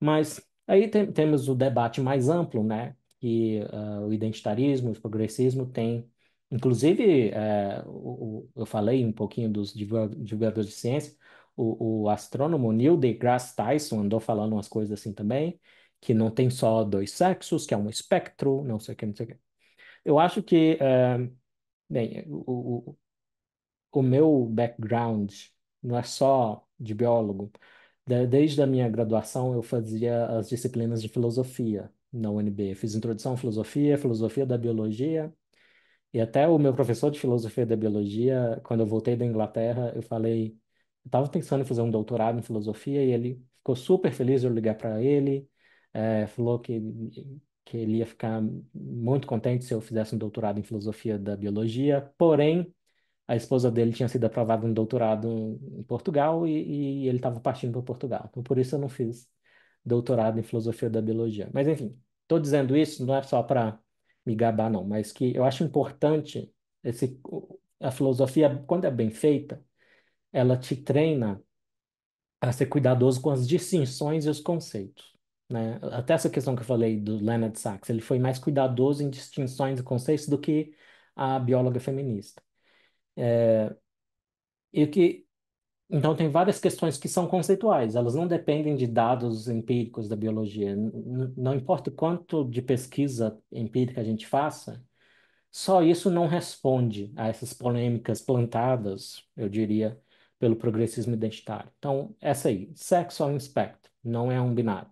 Mas aí tem, temos o debate mais amplo, né? Que uh, o identitarismo, o progressismo tem Inclusive, eh, o, o, eu falei um pouquinho dos divulgadores de ciência, o, o, astrônomo Neil deGrasse Tyson andou falando umas coisas assim também, que não tem só dois sexos, que é um espectro, não sei o que, não sei o que. Eu acho que, uh, bem, o, o, o, meu background não é só de biólogo. Desde a minha graduação, eu fazia as disciplinas de filosofia na UNB. Eu fiz introdução à filosofia, filosofia da biologia, e até o meu professor de filosofia da biologia, quando eu voltei da Inglaterra, eu falei, eu estava pensando em fazer um doutorado em filosofia, e ele ficou super feliz de eu ligar para ele é, falou que, que ele ia ficar muito contente se eu fizesse um doutorado em filosofia da biologia, porém, a esposa dele tinha sido aprovada no doutorado em Portugal e, e ele estava partindo para Portugal. Então, por isso eu não fiz doutorado em filosofia da biologia. Mas, enfim, estou dizendo isso não é só para me gabar, não, mas que eu acho importante esse, a filosofia, quando é bem feita, ela te treina a ser cuidadoso com as distinções e os conceitos. Né? Até essa questão que eu falei do Leonard Sachs, ele foi mais cuidadoso em distinções e conceitos do que a bióloga feminista. É, e que, então, tem várias questões que são conceituais, elas não dependem de dados empíricos da biologia. Não importa o quanto de pesquisa empírica a gente faça, só isso não responde a essas polêmicas plantadas, eu diria, pelo progressismo identitário. Então, essa aí, sexo é um espectro, não é um binário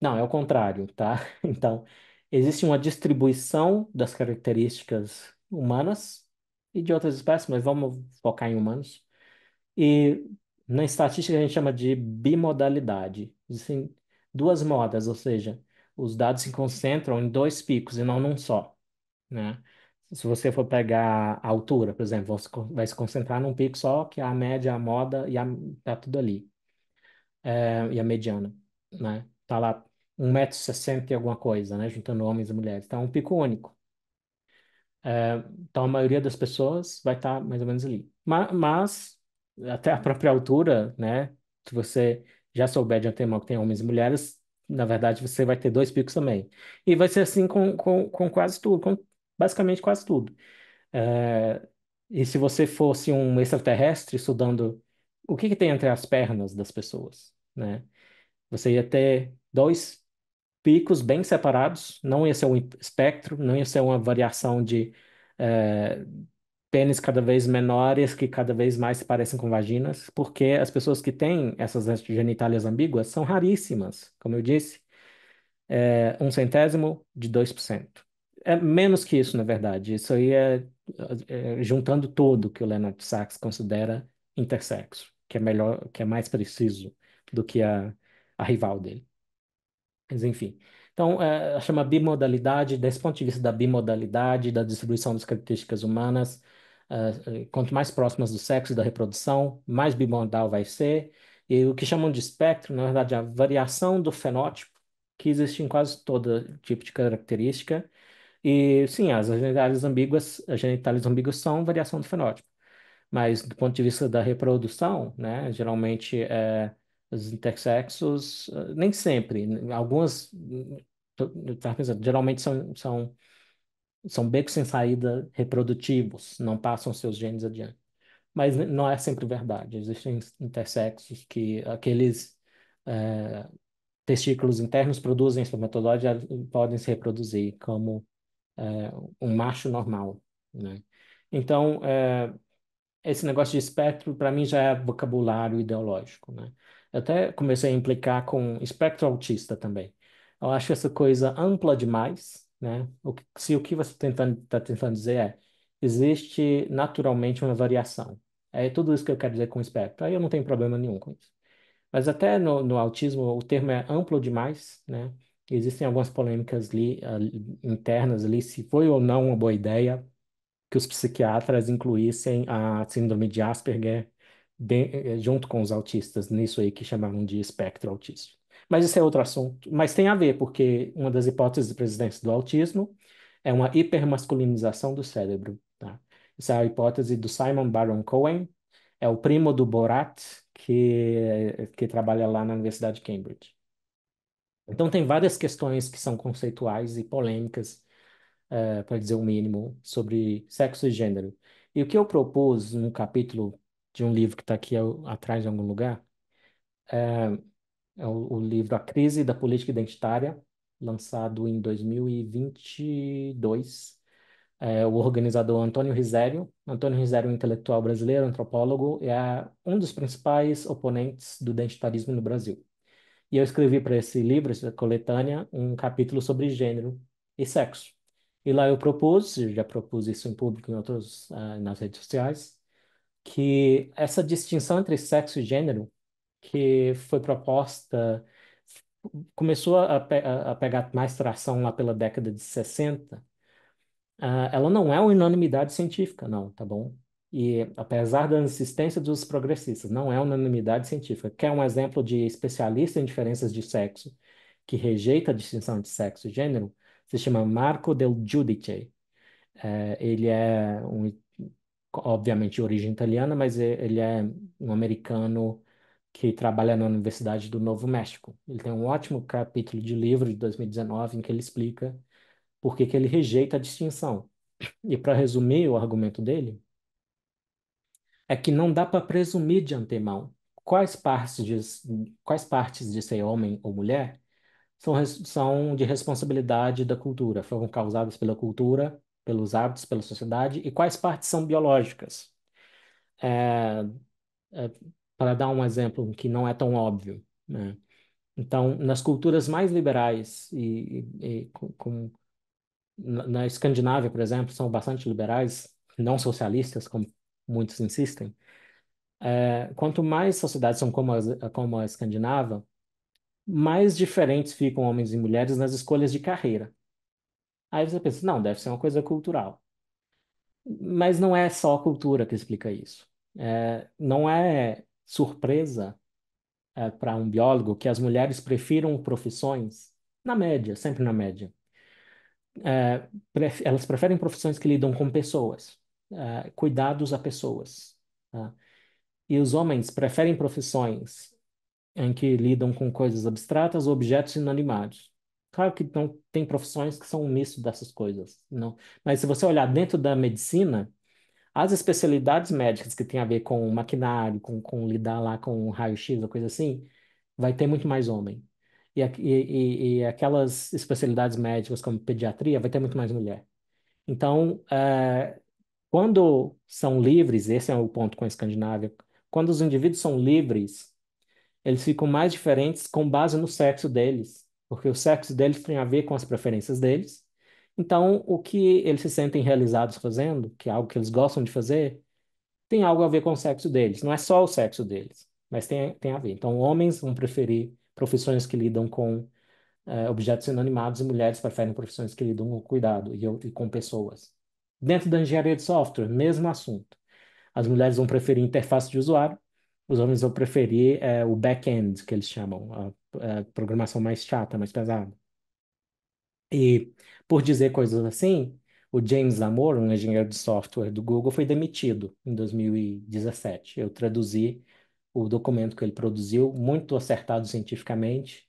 não, é o contrário, tá? Então, existe uma distribuição das características humanas e de outras espécies, mas vamos focar em humanos. E na estatística a gente chama de bimodalidade. Existem duas modas, ou seja, os dados se concentram em dois picos e não num só, né? Se você for pegar a altura, por exemplo, você vai se concentrar num pico só, que é a média, a moda e a, tá tudo ali é, e a mediana, né? Tá lá 1,60m e alguma coisa, né? Juntando homens e mulheres. Tá um pico único. É, então a maioria das pessoas vai estar tá mais ou menos ali. Mas, até a própria altura, né? Se você já souber de antemão que tem homens e mulheres, na verdade você vai ter dois picos também. E vai ser assim com, com, com quase tudo, com basicamente quase tudo. É, e se você fosse um extraterrestre estudando o que, que tem entre as pernas das pessoas? né? Você ia ter dois picos bem separados, não ia ser um espectro, não ia ser uma variação de é, pênis cada vez menores que cada vez mais se parecem com vaginas, porque as pessoas que têm essas genitálias ambíguas são raríssimas, como eu disse, é, um centésimo de 2%. É menos que isso, na verdade. Isso aí é, é, é juntando tudo que o Leonard Sachs considera intersexo, que é melhor, que é mais preciso do que a, a rival dele. Mas enfim. Então, é, chama bimodalidade, desse ponto de vista da bimodalidade, da distribuição das características humanas, é, é, quanto mais próximas do sexo e da reprodução, mais bimodal vai ser. E o que chamam de espectro, na verdade, é a variação do fenótipo, que existe em quase todo tipo de característica. E sim, as genitais ambíguas, as genitais ambíguas são variação do fenótipo. Mas do ponto de vista da reprodução, né, geralmente é, os intersexos, ah, nem sempre, algumas, pensando, geralmente são, são, são becos sem saída reprodutivos, não passam seus genes adiante. Mas não é sempre verdade. Existem intersexos que aqueles é, testículos internos produzem espermatozoide e podem se reproduzir como é, um macho normal, né? Então, é, esse negócio de espectro, para mim, já é vocabulário ideológico, né? até comecei a implicar com espectro autista também. Eu acho essa coisa ampla demais, né? O que, se o que você está tentando, tá tentando dizer é existe naturalmente uma variação. É tudo isso que eu quero dizer com espectro. Aí eu não tenho problema nenhum com isso. Mas até no, no autismo o termo é amplo demais, né? Existem algumas polêmicas li, uh, ah, internas ali se foi ou não uma boa ideia que os psiquiatras incluíssem a síndrome de Asperger eh, eh, junto com os autistas, nisso aí que chamaram de espectro autista. Mas isso é outro assunto. Mas tem a ver, porque uma das hipóteses de presidência do autismo é uma hipermasculinização do cérebro. Tá? Essa é a hipótese do Simon Baron Cohen, é o primo do Borat, que, que trabalha lá na Universidade de Cambridge. Então, tem várias questões que são conceituais e polêmicas, uh, para dizer o mínimo, sobre sexo e gênero. E o que eu propus no capítulo de um livro que está aqui ao, atrás em algum lugar. É, é o, o, livro A Crise da Política Identitária, lançado em 2022. É, o organizador Antônio Risério. Antônio Risério é um intelectual brasileiro, antropólogo, e é um dos principais oponentes do identitarismo no Brasil. E eu escrevi para esse livro, essa coletânea, um capítulo sobre gênero e sexo. E lá eu propus, já propus isso em público em outros, uh, nas redes sociais, que essa distinção entre sexo e gênero que foi proposta começou a, pe a pegar mais tração lá pela década de 60, uh, ah, ela não é uma unanimidade científica, não, tá bom? E apesar da insistência dos progressistas, não é unanimidade científica. Quer um exemplo de especialista em diferenças de sexo que rejeita a distinção entre sexo e gênero? Se chama Marco Del Giudice. É, ele é um obviamente de origem italiana, mas ele é um americano que trabalha na Universidade do Novo México. Ele tem um ótimo capítulo de livro de 2019 em que ele explica por que que ele rejeita a distinção. E para resumir o argumento dele, é que não dá para presumir de antemão quais partes de, quais partes de ser homem ou mulher são, são de responsabilidade da cultura, foram causadas pela cultura pelos hábitos, pela sociedade, e quais partes são biológicas. É, é, para dar um exemplo que não é tão óbvio. Né? Então, nas culturas mais liberais, e, e, e com, na, na Escandinávia, por exemplo, são bastante liberais, não socialistas, como muitos insistem, é, quanto mais sociedades são como a, como a escandinava, mais diferentes ficam homens e mulheres nas escolhas de carreira. Aí você pensa, não, deve ser uma coisa cultural. Mas não é só a cultura que explica isso. É, não é surpresa é, para um biólogo que as mulheres prefiram profissões, na média, sempre na média. É, pref elas preferem profissões que lidam com pessoas, é, cuidados a pessoas. Tá? E os homens preferem profissões em que lidam com coisas abstratas ou objetos inanimados. Claro que não tem profissões que são um misto dessas coisas, não. Mas se você olhar dentro da medicina, as especialidades médicas que tem a ver com maquinário, com, com lidar lá com raio-x ou coisa assim, vai ter muito mais homem. E, e, e, aquelas especialidades médicas como pediatria vai ter muito mais mulher. Então, é, quando são livres, esse é o ponto com a Escandinávia, quando os indivíduos são livres, eles ficam mais diferentes com base no sexo deles porque o sexo deles tem a ver com as preferências deles. Então, o que eles se sentem realizados fazendo, que é algo que eles gostam de fazer, tem algo a ver com o sexo deles. Não é só o sexo deles, mas tem, tem a ver. Então, homens vão preferir profissões que lidam com eh, objetos inanimados e mulheres preferem profissões que lidam com cuidado e, e com pessoas. Dentro da engenharia de software, mesmo assunto. As mulheres vão preferir interface de usuário os homens vão preferir é, o back-end, que eles chamam, a, a é, programação mais chata, mais pesada. E por dizer coisas assim, o James Damore um engenheiro de software do Google, foi demitido em 2017. Eu traduzi o documento que ele produziu, muito acertado cientificamente,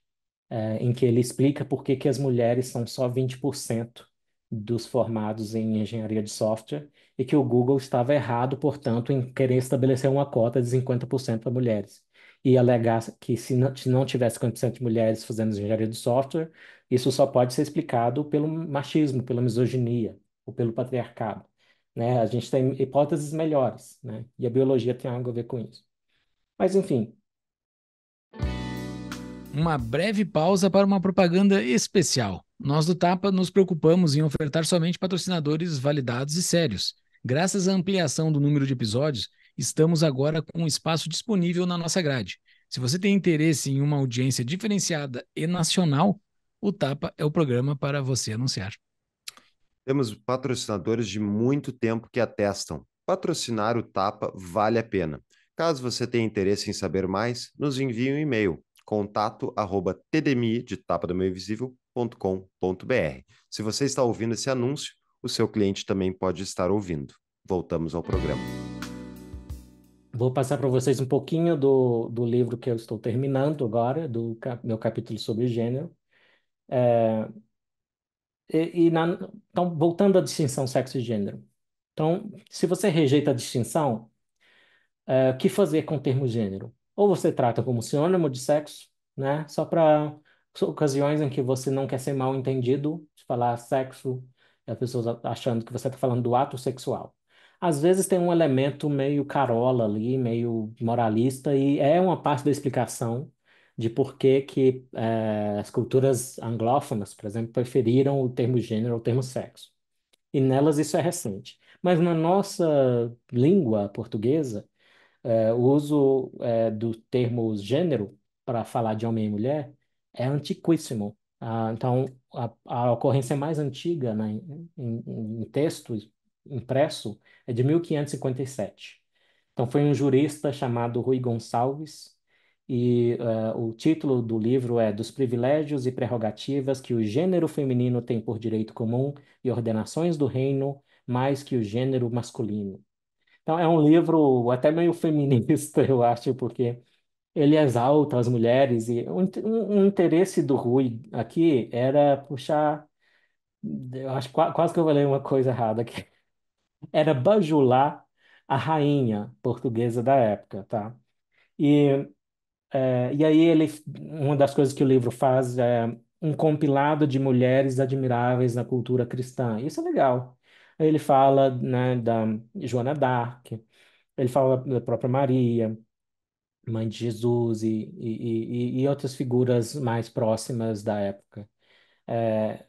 é, em que ele explica por que, que as mulheres são só 20% dos formados em engenharia de software e que o Google estava errado, portanto, em querer estabelecer uma cota de 50% para mulheres e alegar que se não, se não tivesse 50% de mulheres fazendo engenharia de software, isso só pode ser explicado pelo machismo, pela misoginia ou pelo patriarcado. Né? A gente tem hipóteses melhores, né? e a biologia tem algo a ver com isso. Mas, enfim. Uma breve pausa para uma propaganda especial. Nós do Tapa nos preocupamos em ofertar somente patrocinadores validados e sérios. Graças à ampliação do número de episódios, estamos agora com um espaço disponível na nossa grade. Se você tem interesse em uma audiência diferenciada e nacional, o Tapa é o programa para você anunciar. Temos patrocinadores de muito tempo que atestam. Patrocinar o Tapa vale a pena. Caso você tenha interesse em saber mais, nos envie um e-mail contato arroba tdmi de tapa do meio visível www.clientecast.com.br. Se você está ouvindo esse anúncio, o seu cliente também pode estar ouvindo. Voltamos ao programa. Vou passar para vocês um pouquinho do, do livro que eu estou terminando agora, do cap, meu capítulo sobre gênero. É, e, e na, então, voltando à distinção sexo e gênero. Então, se você rejeita a distinção, é, o que fazer com o termo gênero? Ou você trata como sinônimo de sexo, né? Só para ocasiões em que você não quer ser mal entendido, se falar sexo, e as pessoas achando que você está falando do ato sexual. Às vezes tem um elemento meio carola ali, meio moralista, e é uma parte da explicação de por que, que é, as culturas anglófonas, por exemplo, preferiram o termo gênero ao termo sexo. E nelas isso é recente. Mas na nossa língua portuguesa, é, o uso é, do termo gênero para falar de homem e mulher é antiquíssimo. Ah, então, a, a, ocorrência mais antiga né, em, em, texto impresso é de 1557. Então, foi um jurista chamado Rui Gonçalves, e uh, o título do livro é Dos Privilégios e Prerrogativas que o Gênero Feminino tem por Direito Comum e Ordenações do Reino mais que o Gênero Masculino. Então, é um livro até meio feminista, eu acho, porque ele é exalta as mulheres e o, um, um interesse do Rui aqui era puxar, eu acho quase que eu falei uma coisa errada aqui, era bajular a rainha portuguesa da época, tá? E é, e aí ele, uma das coisas que o livro faz é um compilado de mulheres admiráveis na cultura cristã. Isso é legal. Aí Ele fala, né, da Joana d'Arc, ele fala da própria Maria, Mãe de Jesus e, e, e, e outras figuras mais próximas da época. É,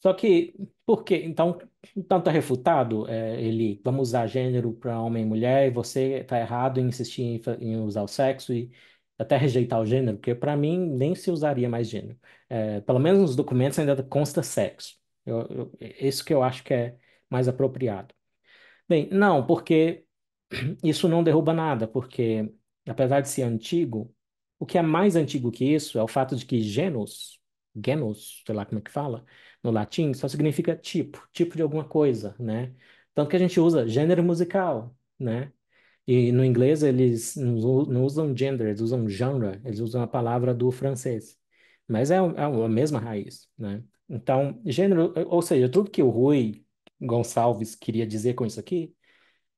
só que, por que? Então, então tá refutado, é, ele, vamos usar gênero para homem e mulher, e você tá errado em insistir em, em, usar o sexo e até rejeitar o gênero, porque para mim nem se usaria mais gênero. É, pelo menos nos documentos ainda consta sexo. Eu, eu, isso que eu acho que é mais apropriado. Bem, não, porque isso não derruba nada, porque apesar de ser antigo, o que é mais antigo que isso é o fato de que genus, genus, sei lá como é que fala, no latim, só significa tipo, tipo de alguma coisa, né? Tanto que a gente usa gênero musical, né? E no inglês eles não usam gender, eles usam genre, eles usam a palavra do francês. Mas é, é a mesma raiz, né? Então, gênero, ou seja, tudo que o Rui Gonçalves queria dizer com isso aqui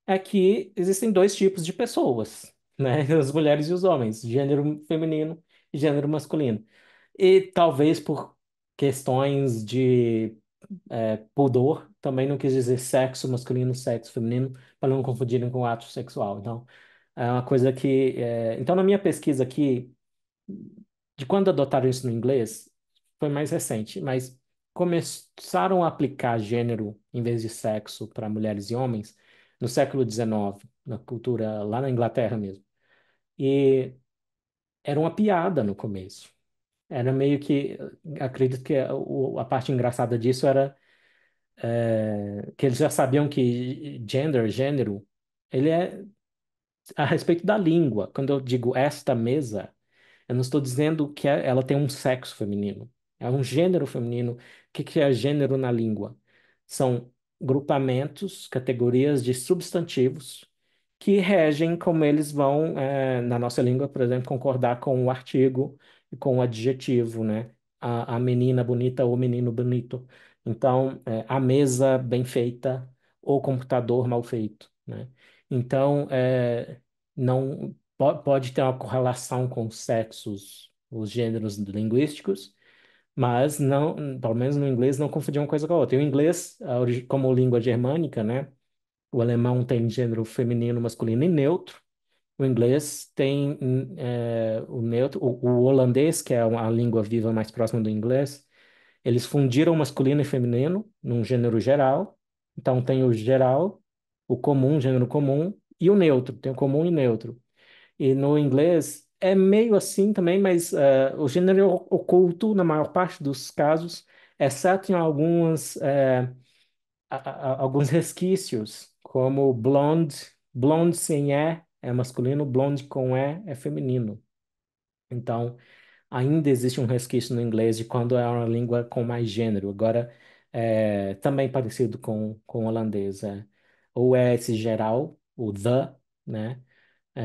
é que existem dois tipos de pessoas, né? As mulheres e os homens, gênero feminino e gênero masculino. E talvez por questões de é, pudor, também não quis dizer sexo masculino, sexo feminino, para não confundirem com ato sexual. Então, é uma coisa que. É... Então, na minha pesquisa aqui, de quando adotaram isso no inglês, foi mais recente, mas começaram a aplicar gênero em vez de sexo para mulheres e homens no século XIX, na cultura lá na Inglaterra mesmo. E era uma piada no começo. Era meio que. Acredito que a, a parte engraçada disso era é, que eles já sabiam que gender, gênero, ele é a respeito da língua. Quando eu digo esta mesa, eu não estou dizendo que é, ela tem um sexo feminino. É um gênero feminino. O que que é gênero na língua? São grupamentos, categorias de substantivos que regem como eles vão, é, na nossa língua, por exemplo, concordar com o artigo e com o adjetivo, né? A, a menina bonita ou o menino bonito. Então, é, a mesa bem feita ou computador mal feito, né? Então, é, não pode, ter uma correlação com os sexos, os gêneros linguísticos, mas não, pelo menos no inglês, não confundir uma coisa com a outra. E o inglês, como língua germânica, né? O alemão tem gênero feminino, masculino e neutro. O inglês tem é, o neutro. O, o, holandês, que é a língua viva mais próxima do inglês, eles fundiram masculino e feminino num gênero geral. Então tem o geral, o comum, gênero comum, e o neutro. Tem o comum e neutro. E no inglês é meio assim também, mas uh, o gênero oculto, na maior parte dos casos, exceto em algumas, uh, eh, a, a, alguns resquícios como blonde, blonde sem E é masculino, blonde com E é feminino. Então, ainda existe um resquício no inglês de quando é uma língua com mais gênero. Agora, é, também parecido com, com o holandês. É. Ou é esse geral, o the, né? É,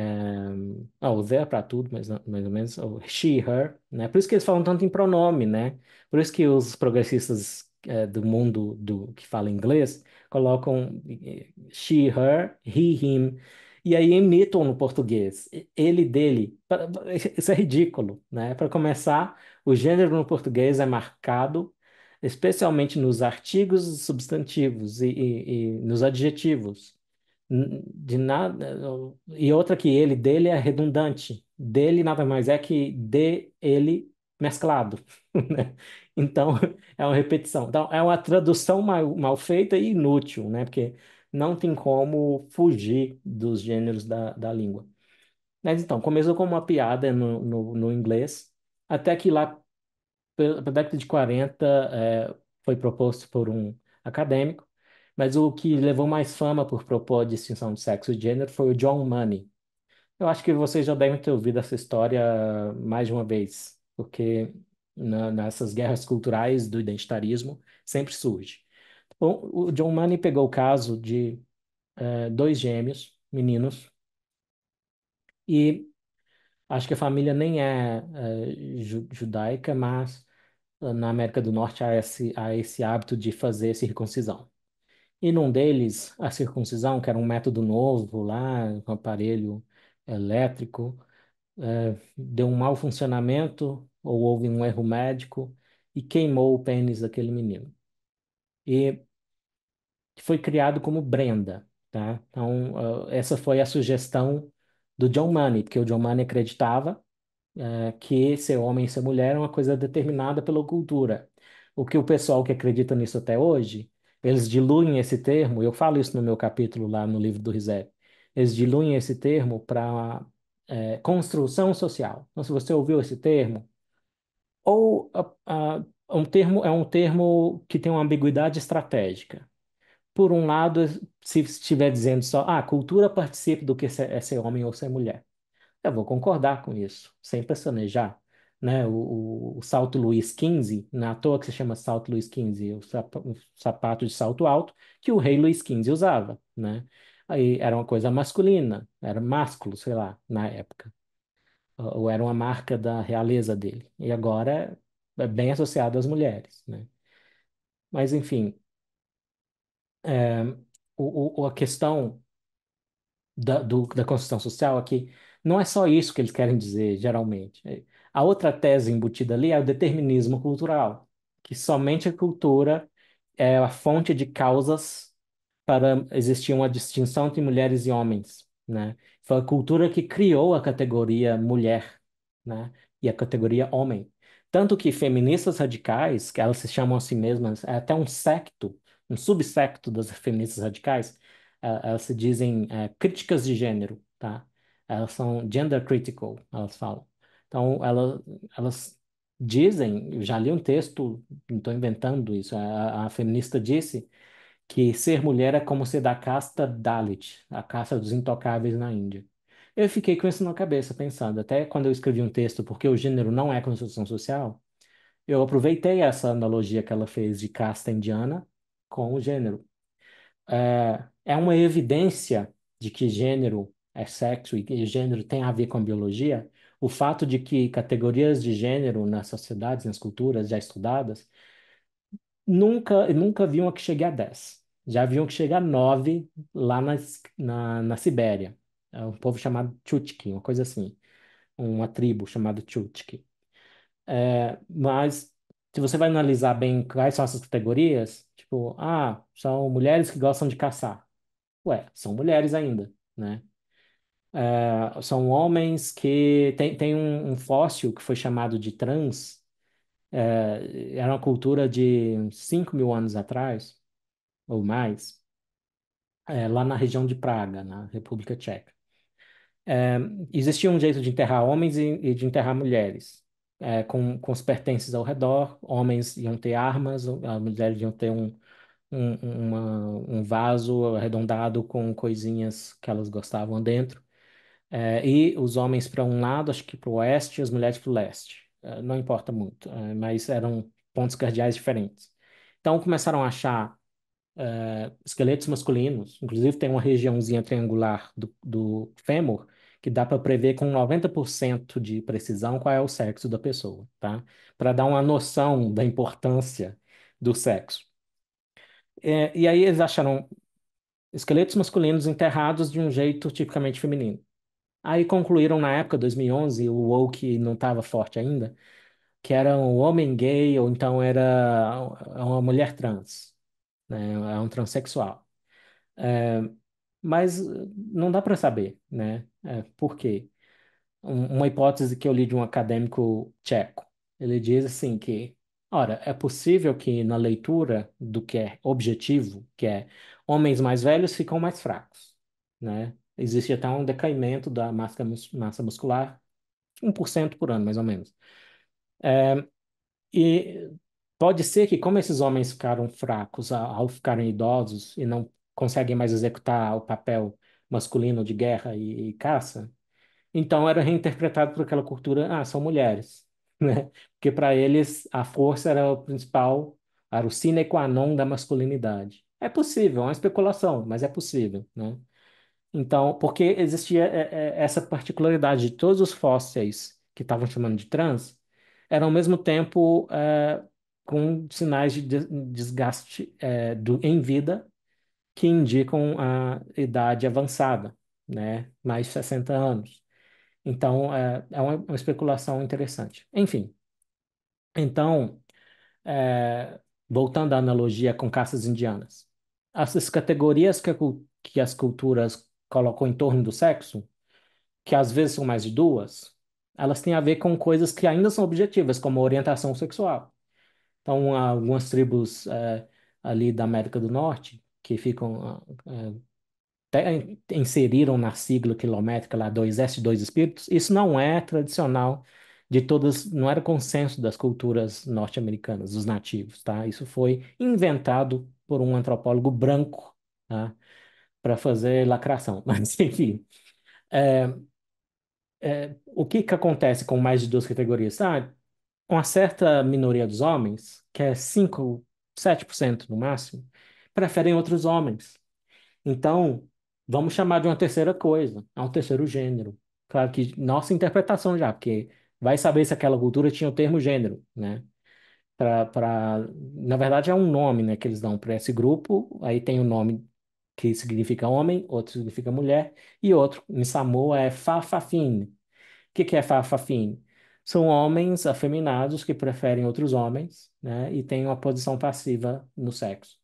ah, o the é para tudo, mas mais ou menos. she, her, né? Por isso que eles falam tanto em pronome, né? Por isso que os progressistas é, do mundo do que fala inglês colocam she, her, he, him e aí imitam no português ele, dele. Isso é ridículo, né? Para começar, o gênero no português é marcado especialmente nos artigos e substantivos e, e, e, nos adjetivos. De nada e outra que ele dele é redundante. Dele nada mais é que de ele mesclado, né? Então, é uma repetição. Então, é uma tradução mal, mal feita e inútil, né? Porque não tem como fugir dos gêneros da, da língua. Mas então, começou como uma piada no, no, no inglês, até que lá, pela década de 40, é, eh, foi proposto por um acadêmico, mas o que levou mais fama por propor a distinção de sexo e gênero foi o John Money. Eu acho que vocês já devem ter ouvido essa história mais de uma vez porque na, nessas guerras culturais do identitarismo sempre surge. Bom, o John Money pegou o caso de eh, dois gêmeos, meninos, e acho que a família nem é eh, ju judaica, mas eh, na América do Norte há esse, há esse hábito de fazer circuncisão. E num deles, a circuncisão, que era um método novo lá, um aparelho elétrico, é, deu um mau funcionamento ou houve um erro médico e queimou o pênis daquele menino. E foi criado como Brenda, tá? Então, essa foi a sugestão do John Money, porque o John Money acreditava é, que ser homem e ser mulher é uma coisa determinada pela cultura. O que o pessoal que acredita nisso até hoje, eles diluem esse termo, eu falo isso no meu capítulo lá no livro do Rizé, eles diluem esse termo para é, construção social. Não se você ouviu esse termo, ou um termo é um termo que tem uma ambiguidade estratégica. Por um lado, se estiver dizendo só, ah, cultura participa do que é ser homem ou ser mulher. Eu vou concordar com isso, sem personejar. Né? O, o, o salto Luiz XV, na é à toa que se chama salto Luiz XV, o, sapato de salto alto que o rei Luiz XV usava. Né? aí era uma coisa masculina, era másculo, sei lá, na época. Ou era uma marca da realeza dele. E agora é bem associado às mulheres, né? Mas, enfim, é, o, o, a questão da, do, da construção social é que não é só isso que eles querem dizer, geralmente. É, a outra tese embutida ali é o determinismo cultural, que somente a cultura é a fonte de causas para existir uma distinção entre mulheres e homens, né? Foi a cultura que criou a categoria mulher, né? E a categoria homem. Tanto que feministas radicais, que elas se chamam a si mesmas, é até um secto, um subsecto das feministas radicais, é, elas se dizem é, críticas de gênero, tá? Elas são gender critical, elas falam. Então, elas, elas dizem, já li um texto, não estou inventando isso, a, a feminista disse que ser mulher é como ser da casta Dalit, a casta dos intocáveis na Índia. Eu fiquei com isso na cabeça, pensando, até quando eu escrevi um texto, porque o gênero não é construção social, eu aproveitei essa analogia que ela fez de casta indiana com o gênero. É, é uma evidência de que gênero é sexo e que gênero tem a ver com a biologia, o fato de que categorias de gênero nas sociedades, nas culturas já estudadas, Nunca, nunca vi uma que chegue a 10. Já viam uma que chega a 9 lá na, na, na Sibéria. É um povo chamado Chutki, uma coisa assim. Uma tribo chamada Chutki. É, mas, se você vai analisar bem quais são essas categorias, tipo, ah, são mulheres que gostam de caçar. Ué, são mulheres ainda, né? É, são homens que... Tem, tem um, um fóssil que foi chamado de trans, é, era uma cultura de 5 mil anos atrás, ou mais, é, lá na região de Praga, na República Tcheca. É, existia um jeito de enterrar homens e, e de enterrar mulheres, é, com, com os pertences ao redor, homens iam ter armas, as mulheres iam ter um, um, uma, um vaso arredondado com coisinhas que elas gostavam dentro. É, e os homens para um lado, acho que para o oeste, e as mulheres para o leste. Eh, não importa muito, eh, mas eram pontos cardeais diferentes. Então começaram a achar uh, esqueletos masculinos, inclusive tem uma regiãozinha triangular do, do fêmur que dá para prever com 90% de precisão qual é o sexo da pessoa, tá? Para dar uma noção da importância do sexo. É, e aí eles acharam esqueletos masculinos enterrados de um jeito tipicamente feminino. Aí concluíram na época, 2011, o woke não estava forte ainda, que era um homem gay ou então era uma mulher trans, né? É um transexual. É, mas não dá para saber, né? É, por quê? uma hipótese que eu li de um acadêmico tcheco. Ele diz assim que, ora, é possível que na leitura do que é objetivo, que é homens mais velhos ficam mais fracos, né? existia até um decaimento da massa, massa muscular, 1% por ano, mais ou menos. É, e pode ser que, como esses homens ficaram fracos ao ficarem idosos e não conseguem mais executar o papel masculino de guerra e, e caça, então era reinterpretado por aquela cultura, ah, são mulheres, né? Porque para eles a força era o principal, era o sine qua non da masculinidade. É possível, é uma especulação, mas é possível, né? Então, porque existia é, é, essa particularidade de todos os fósseis que estavam chamando de trans, eram ao mesmo tempo é, com sinais de desgaste é, do, em vida que indicam a idade avançada, né? mais de 60 anos. Então, é, uma, uma, especulação interessante. Enfim, então, voltando à analogia com caças indianas, essas categorias que, a, que as culturas colocou em torno do sexo, que às vezes são mais de duas, elas têm a ver com coisas que ainda são objetivas, como orientação sexual. Então, algumas tribos é, ali da América do Norte, que ficam. É, inseriram na sigla quilométrica lá 2S, dois espíritos, isso não é tradicional de todas, não era consenso das culturas norte-americanas, dos nativos, tá? Isso foi inventado por um antropólogo branco, tá? para fazer lacração, mas enfim. É, é, o que, que acontece com mais de duas categorias? Ah, uma certa minoria dos homens, que é 5, 7% no máximo, preferem outros homens. Então, vamos chamar de uma terceira coisa, é um terceiro gênero. Claro que nossa interpretação já, porque vai saber se aquela cultura tinha o termo gênero, né? Pra, pra... Na verdade, é um nome né, que eles dão para esse grupo, aí tem o nome que significa homem, outro significa mulher, e outro em Samoa é Fafafine. O que, que é Fafafine? São homens afeminados que preferem outros homens, né? E têm uma posição passiva no sexo.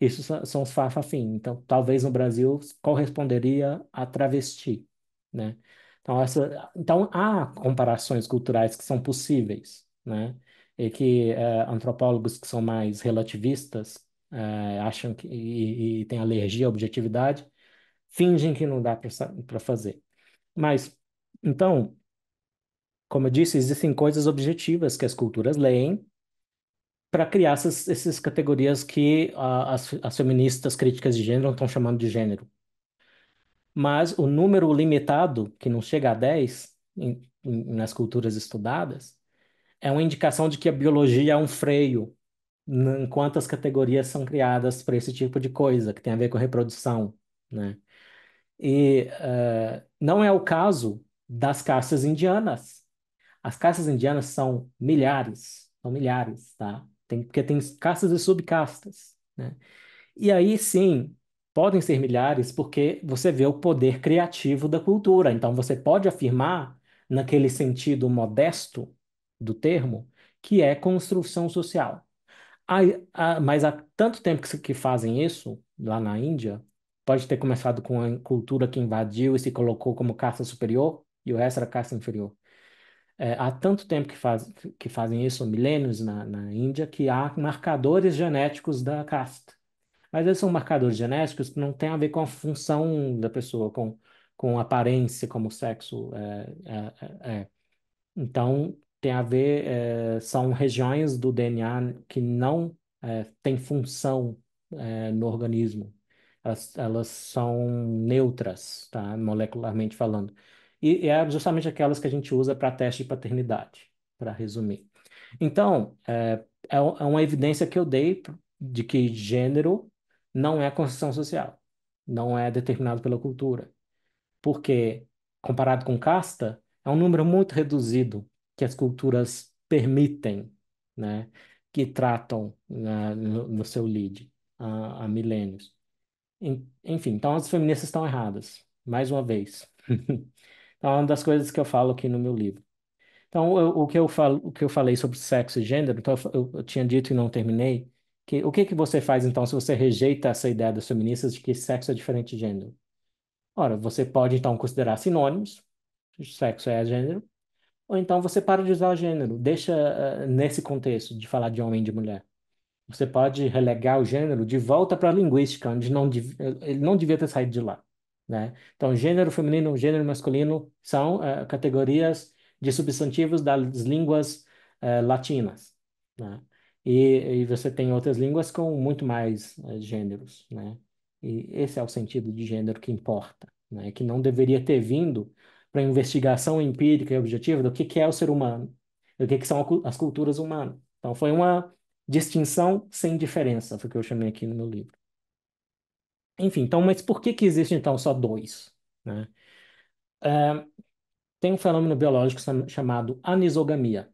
Isso são os Fafafine. Então, talvez no Brasil corresponderia a travesti, né? Então, essa, então há comparações culturais que são possíveis, né? E que é, antropólogos que são mais relativistas é, acham que e, e tem alergia à objetividade, fingem que não dá para fazer. Mas, então, como eu disse, existem coisas objetivas que as culturas leem para criar essas, essas categorias que a, as, as feministas críticas de gênero estão chamando de gênero. Mas o número limitado, que não chega a 10 em, em, nas culturas estudadas, é uma indicação de que a biologia é um freio enquanto as categorias são criadas para esse tipo de coisa, que tem a ver com reprodução, né? E uh, não é o caso das castas indianas. As castas indianas são milhares, são milhares, tá? Tem, porque tem castas e subcastas, né? E aí sim, podem ser milhares porque você vê o poder criativo da cultura. Então você pode afirmar, naquele sentido modesto do termo, que é construção social. Ah, ah, mas há tanto tempo que, fazem isso, lá na Índia, pode ter começado com a cultura que invadiu e se colocou como casta superior, e o resto era casta inferior. É, há tanto tempo que, faz, que fazem isso, milênios na, na Índia, que há marcadores genéticos da casta. Mas eles são marcadores genéticos que não têm a ver com a função da pessoa, com, com aparência, como sexo. é, é, é. é. Então, tem a ver, é, são regiões do DNA que não é, têm função é, no organismo. Elas, elas, são neutras, tá? molecularmente falando. E, e é justamente aquelas que a gente usa para teste de paternidade, para resumir. Então, é, é uma evidência que eu dei de que gênero não é construção social, não é determinado pela cultura. Porque, comparado com casta, é um número muito reduzido que as culturas permitem, né, que tratam né, no, no, seu lead há, há milênios. Enfim, então as feministas estão erradas, mais uma vez. então, é uma das coisas que eu falo aqui no meu livro. Então, eu, o, que eu falo, o que eu falei sobre sexo e gênero, então eu, eu tinha dito e não terminei, que, o que, que você faz então se você rejeita essa ideia das feministas de que sexo é diferente de gênero? Ora, você pode então considerar sinônimos, sexo é gênero, ou então você para de usar gênero, deixa eh, nesse contexto de falar de homem e de mulher. Você pode relegar o gênero de volta para a linguística, onde não eh, ele não devia ter saído de lá. Né? Então, gênero feminino, gênero masculino são uh, categorias de substantivos das línguas uh, latinas. Né? E, e, você tem outras línguas com muito mais uh, gêneros. Né? E esse é o sentido de gênero que importa, né? que não deveria ter vindo para investigação empírica e objetiva do que, que é o ser humano, do que, que são as culturas humanas. Então, foi uma distinção sem diferença, foi o que eu chamei aqui no meu livro. Enfim, então, mas por que, que existe, então, só dois? Né? É, tem um fenômeno biológico chamado anisogamia.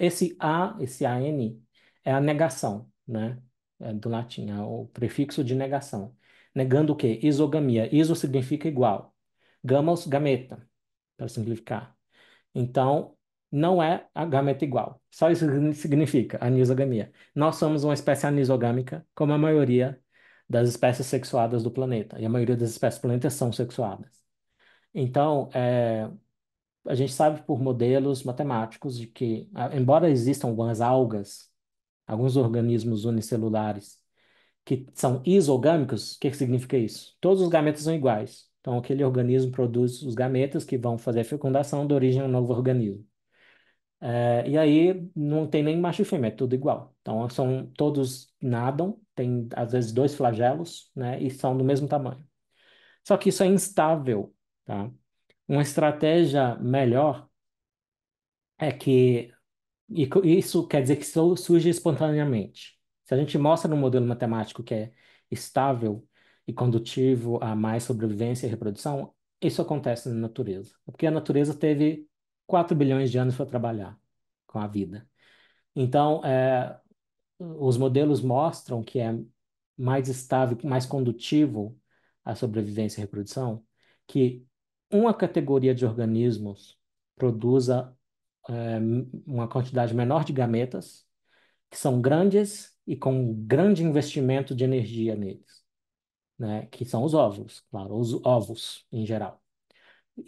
Esse A, esse AN, é a negação, né? É do latim, é o prefixo de negação. Negando o quê? Isogamia. Iso significa igual. Gamos, gameta para simplificar. Então, não é a gameta igual. Só isso significa anisogamia. Nós somos uma espécie anisogâmica, como a maioria das espécies sexuadas do planeta. E a maioria das espécies do planeta são sexuadas. Então, é, a gente sabe por modelos matemáticos de que, embora existam algumas algas, alguns organismos unicelulares que são isogâmicos, o que significa isso? Todos os gametas são iguais. Então, aquele organismo produz os gametas que vão fazer a fecundação da origem a um novo organismo. É, e aí não tem nem macho e fêmea, é tudo igual. Então, são, todos nadam, tem às vezes dois flagelos, né? E são do mesmo tamanho. Só que isso é instável, tá? Uma estratégia melhor é que e isso quer dizer que surge espontaneamente. Se a gente mostra no modelo matemático que é estável, e condutivo a mais sobrevivência e reprodução, isso acontece na natureza. É porque a natureza teve 4 bilhões de anos para trabalhar com a vida. Então, é, os modelos mostram que é mais estável, mais condutivo a sobrevivência e reprodução, que uma categoria de organismos produza é, uma quantidade menor de gametas, que são grandes e com grande investimento de energia neles né, que são os óvulos, claro, os ovos em geral.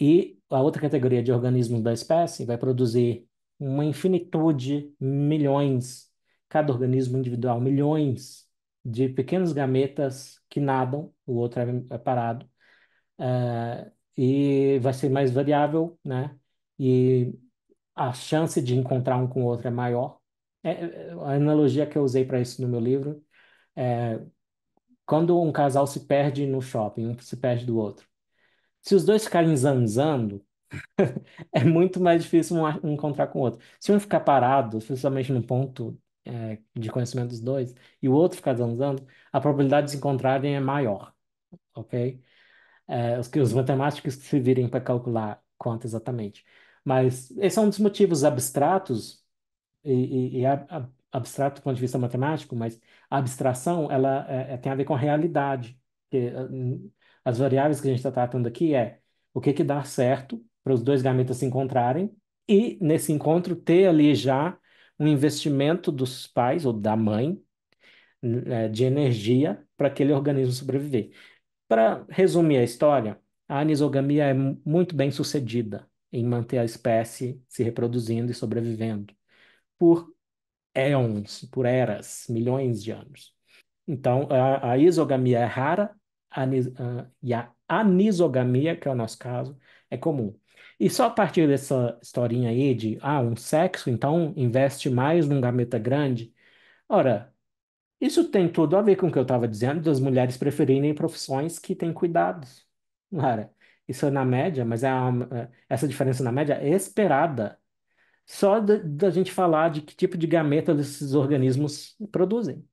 E a outra categoria de organismos da espécie vai produzir uma infinitude, milhões, cada organismo individual, milhões de pequenos gametas que nadam, o outro é, é parado, eh, e vai ser mais variável, né? E a chance de encontrar um com o outro é maior. É, é a analogia que eu usei para isso no meu livro é quando um casal se perde no shopping, um se perde do outro, se os dois ficarem zanzando, é muito mais difícil um, encontrar com o outro. Se um ficar parado, principalmente no ponto é, de conhecimento dos dois, e o outro ficar zanzando, a probabilidade de se encontrarem é maior, ok? É, os, os matemáticos que se virem para calcular quanto exatamente. Mas esse é um dos motivos abstratos e, e, e a, a, abstrato do ponto de vista matemático, mas a abstração ela é, é tem a ver com a realidade. Ah, as variáveis que a gente está tratando aqui é o que, que dá certo para os dois gametas se encontrarem e, nesse encontro, ter ali já um investimento dos pais ou da mãe é, de energia para aquele organismo sobreviver. Para resumir a história, a anisogamia é muito bem sucedida em manter a espécie se reproduzindo e sobrevivendo, por éons, por eras, milhões de anos. Então, a, a isogamia é rara a, a, e a anisogamia, que é o nosso caso, é comum. E só a partir dessa historinha aí de, ah, um sexo, então investe mais num gameta grande. Ora, isso tem tudo a ver com o que eu estava dizendo das mulheres preferirem profissões que têm cuidados. Ora, isso é na média, mas é uma, é, essa diferença na média é esperada só da gente falar de que tipo de gameta esses organismos produzem.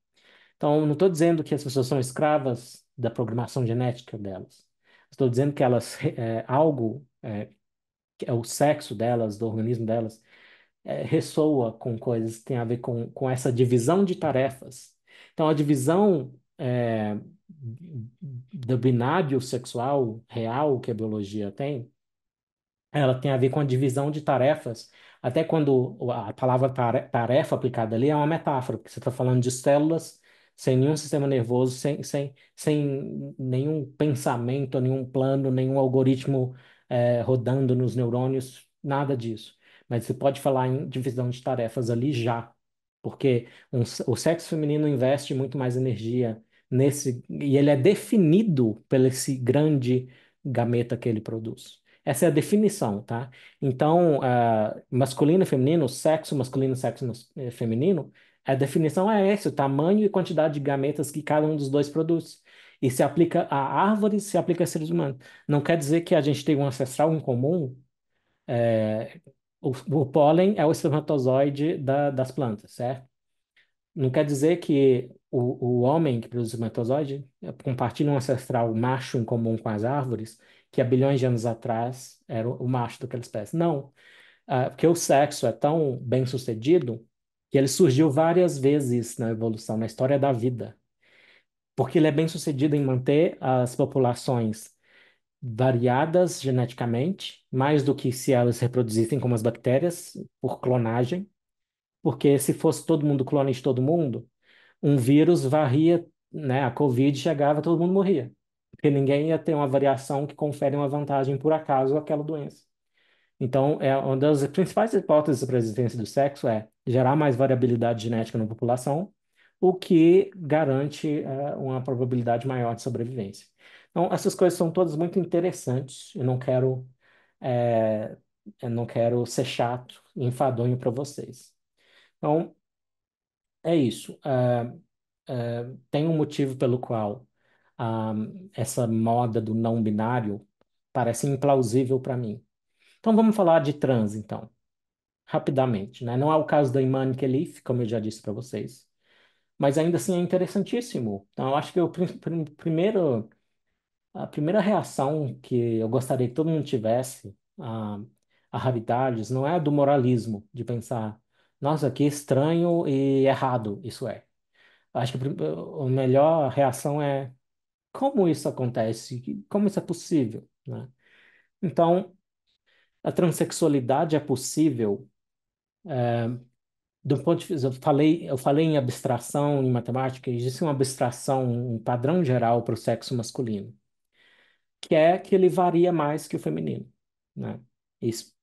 Então, não estou dizendo que as pessoas são escravas da programação genética delas. Estou dizendo que elas, é, algo, é, que é o sexo delas, do organismo delas, é, ressoa com coisas que têm a ver com, com essa divisão de tarefas. Então, a divisão é, do binário sexual real que a biologia tem, ela tem a ver com a divisão de tarefas até quando a palavra tarefa aplicada ali é uma metáfora, porque você está falando de células sem nenhum sistema nervoso, sem, sem, sem nenhum pensamento, nenhum plano, nenhum algoritmo é, rodando nos neurônios, nada disso. Mas você pode falar em divisão de tarefas ali já, porque um, o sexo feminino investe muito mais energia nesse, e ele é definido pelo esse grande gameta que ele produz. Essa é a definição, tá? Então, uh, masculino e feminino, sexo masculino e sexo eh, feminino, a definição é essa, o tamanho e quantidade de gametas que cada um dos dois produz. E se aplica a árvores, se aplica a seres humanos. Não quer dizer que a gente tem um ancestral em comum. É, o, o, pólen é o espermatozoide da, das plantas, certo? Não quer dizer que o, o homem que produz o espermatozoide compartilha um ancestral macho em comum com as árvores que há bilhões de anos atrás era o macho daquela espécie. Não, ah, porque o sexo é tão bem sucedido que ele surgiu várias vezes na evolução, na história da vida, porque ele é bem sucedido em manter as populações variadas geneticamente, mais do que se elas reproduzissem como as bactérias, por clonagem, porque se fosse todo mundo clone de todo mundo, um vírus varria, né, a Covid chegava, todo mundo morria porque ninguém ia ter uma variação que confere uma vantagem por acaso àquela doença. Então, é uma das principais hipóteses para a existência do sexo é gerar mais variabilidade genética na população, o que garante é, uma probabilidade maior de sobrevivência. Então, essas coisas são todas muito interessantes. Eu não quero, é, eu não quero ser chato e enfadonho para vocês. Então, é isso. É, é, tem um motivo pelo qual essa moda do não binário parece implausível para mim. Então vamos falar de trans, então, rapidamente. Né? Não é o caso da Iman Kelif, como eu já disse para vocês, mas ainda assim é interessantíssimo. Então eu acho que o pr pr primeiro, a primeira reação que eu gostaria que todo mundo tivesse a, a raridades não é a do moralismo, de pensar, nossa, que estranho e errado isso é. Acho que a melhor reação é como isso acontece? Como isso é possível? Né? Então, a transexualidade é possível é, do ponto de vista, eu falei, eu falei em abstração em matemática, existe uma abstração, um padrão geral para o sexo masculino, que é que ele varia mais que o feminino, né? Isso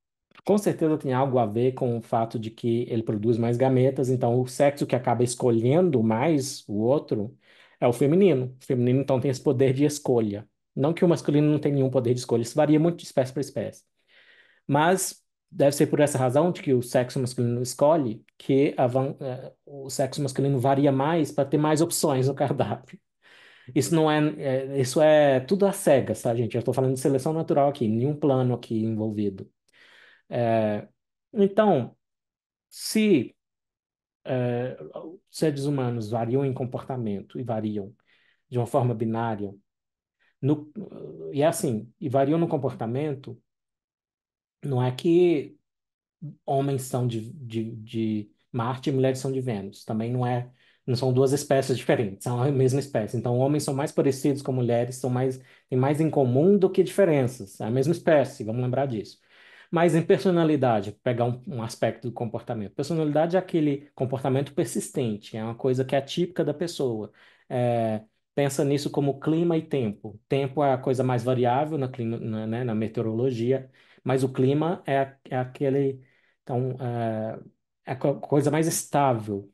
com certeza tem algo a ver com o fato de que ele produz mais gametas, então o sexo que acaba escolhendo mais o outro é o feminino. O feminino, então, tem esse poder de escolha. Não que o masculino não tenha nenhum poder de escolha, isso varia muito de espécie para espécie. Mas deve ser por essa razão de que o sexo masculino escolhe que van... É, o sexo masculino varia mais para ter mais opções no cardápio. Isso não é, é isso é tudo às cegas, tá, gente? Eu estou falando de seleção natural aqui, nenhum plano aqui envolvido. É, então, se é, seres humanos variam em comportamento e variam de uma forma binária. No, e é assim, e variam no comportamento, não é que homens são de, de, de Marte e mulheres são de Vênus. Também não é, não são duas espécies diferentes, são a mesma espécie. Então, homens são mais parecidos com mulheres, são mais, têm mais em comum do que diferenças. É a mesma espécie, vamos lembrar disso. Mas em personalidade, pegar um, um aspecto do comportamento. Personalidade é aquele comportamento persistente, é uma coisa que é típica da pessoa. É, pensa nisso como clima e tempo. Tempo é a coisa mais variável na, clima, na, né, na meteorologia, mas o clima é, é aquele. Então, é, é a coisa mais estável.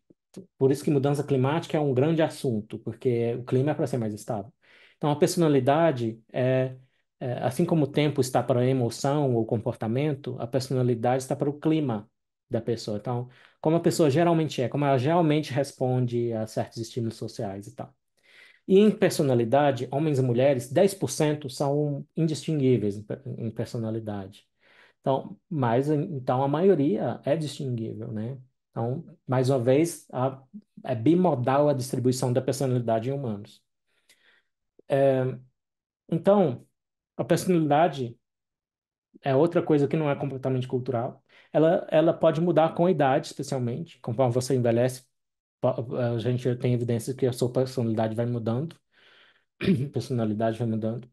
Por isso que mudança climática é um grande assunto, porque o clima é para ser mais estável. Então, a personalidade é é, assim como o tempo está para a emoção ou comportamento, a personalidade está para o clima da pessoa. Então, como a pessoa geralmente é, como ela geralmente responde a certos estímulos sociais e tal. E em personalidade, homens e mulheres, 10% são indistinguíveis em personalidade. Então, mas então a maioria é distinguível, né? Então, mais uma vez, a, é bimodal a distribuição da personalidade em humanos. É, então, a personalidade é outra coisa que não é completamente cultural. Ela, ela pode mudar com a idade, especialmente. Conforme você envelhece, eh, a gente tem evidências que a sua personalidade vai mudando. personalidade vai mudando.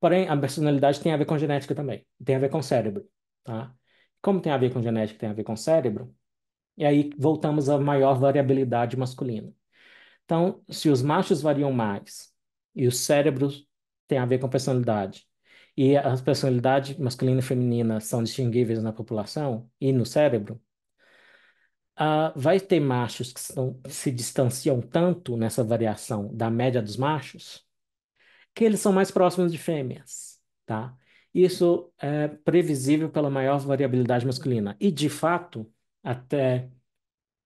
Porém, a personalidade tem a ver com genética também. Tem a ver com cérebro, tá? Como tem a ver com genética, tem a ver com cérebro. E aí voltamos à maior variabilidade masculina. Então, se os machos variam mais e os cérebros tem a ver com personalidade. E as personalidades masculina e feminina são distinguíveis na população e no cérebro. Uh, vai ter machos que são, se distanciam tanto nessa variação da média dos machos que eles são mais próximos de fêmeas, tá? Isso é previsível pela maior variabilidade masculina. E, de fato, até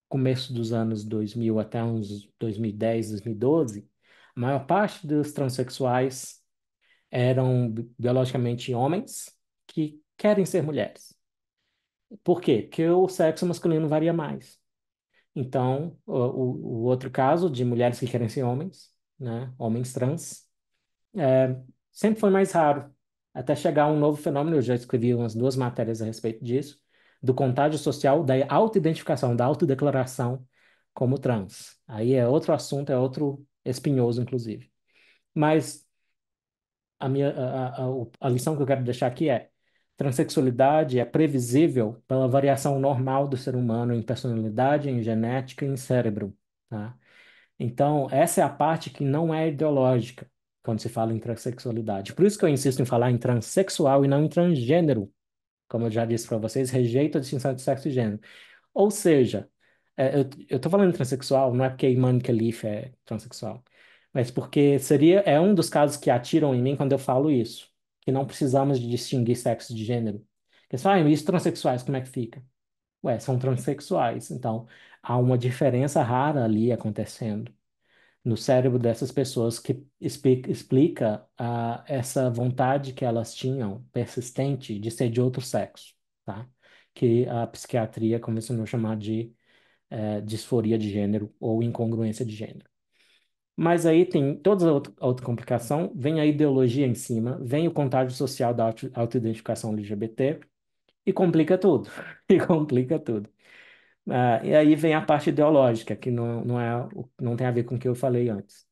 começo dos anos 2000, até uns 2010, 2012, a maior parte dos transexuais eram biologicamente homens que querem ser mulheres. Por quê? Porque o sexo masculino varia mais. Então, o, o outro caso de mulheres que querem ser homens, né, homens trans, é, sempre foi mais raro. Até chegar a um novo fenômeno, eu já escrevi umas duas matérias a respeito disso, do contágio social, da autoidentificação, da autodeclaração como trans. Aí é outro assunto, é outro espinhoso, inclusive. Mas a, minha, a, a, a lição que eu quero deixar aqui é: transexualidade é previsível pela variação normal do ser humano em personalidade, em genética e em cérebro. Tá? Então, essa é a parte que não é ideológica quando se fala em transexualidade. Por isso que eu insisto em falar em transexual e não em transgênero. Como eu já disse para vocês, rejeito a distinção de sexo e gênero. Ou seja, é, eu estou falando em transexual, não é porque Iman Khalif é transexual mas porque seria é um dos casos que atiram em mim quando eu falo isso, que não precisamos de distinguir sexo de gênero. Eles falam, ah, e os transexuais, como é que fica? Ué, são transexuais, então há uma diferença rara ali acontecendo no cérebro dessas pessoas que explica uh, essa vontade que elas tinham, persistente, de ser de outro sexo, tá? Que a psiquiatria começou a chamar de uh, disforia de gênero ou incongruência de gênero. Mas aí tem toda a outra, complicação, vem a ideologia em cima, vem o contágio social da autoidentificação LGBT e complica tudo, e complica tudo. Ah, e aí vem a parte ideológica, que não, não, é, não tem a ver com o que eu falei antes.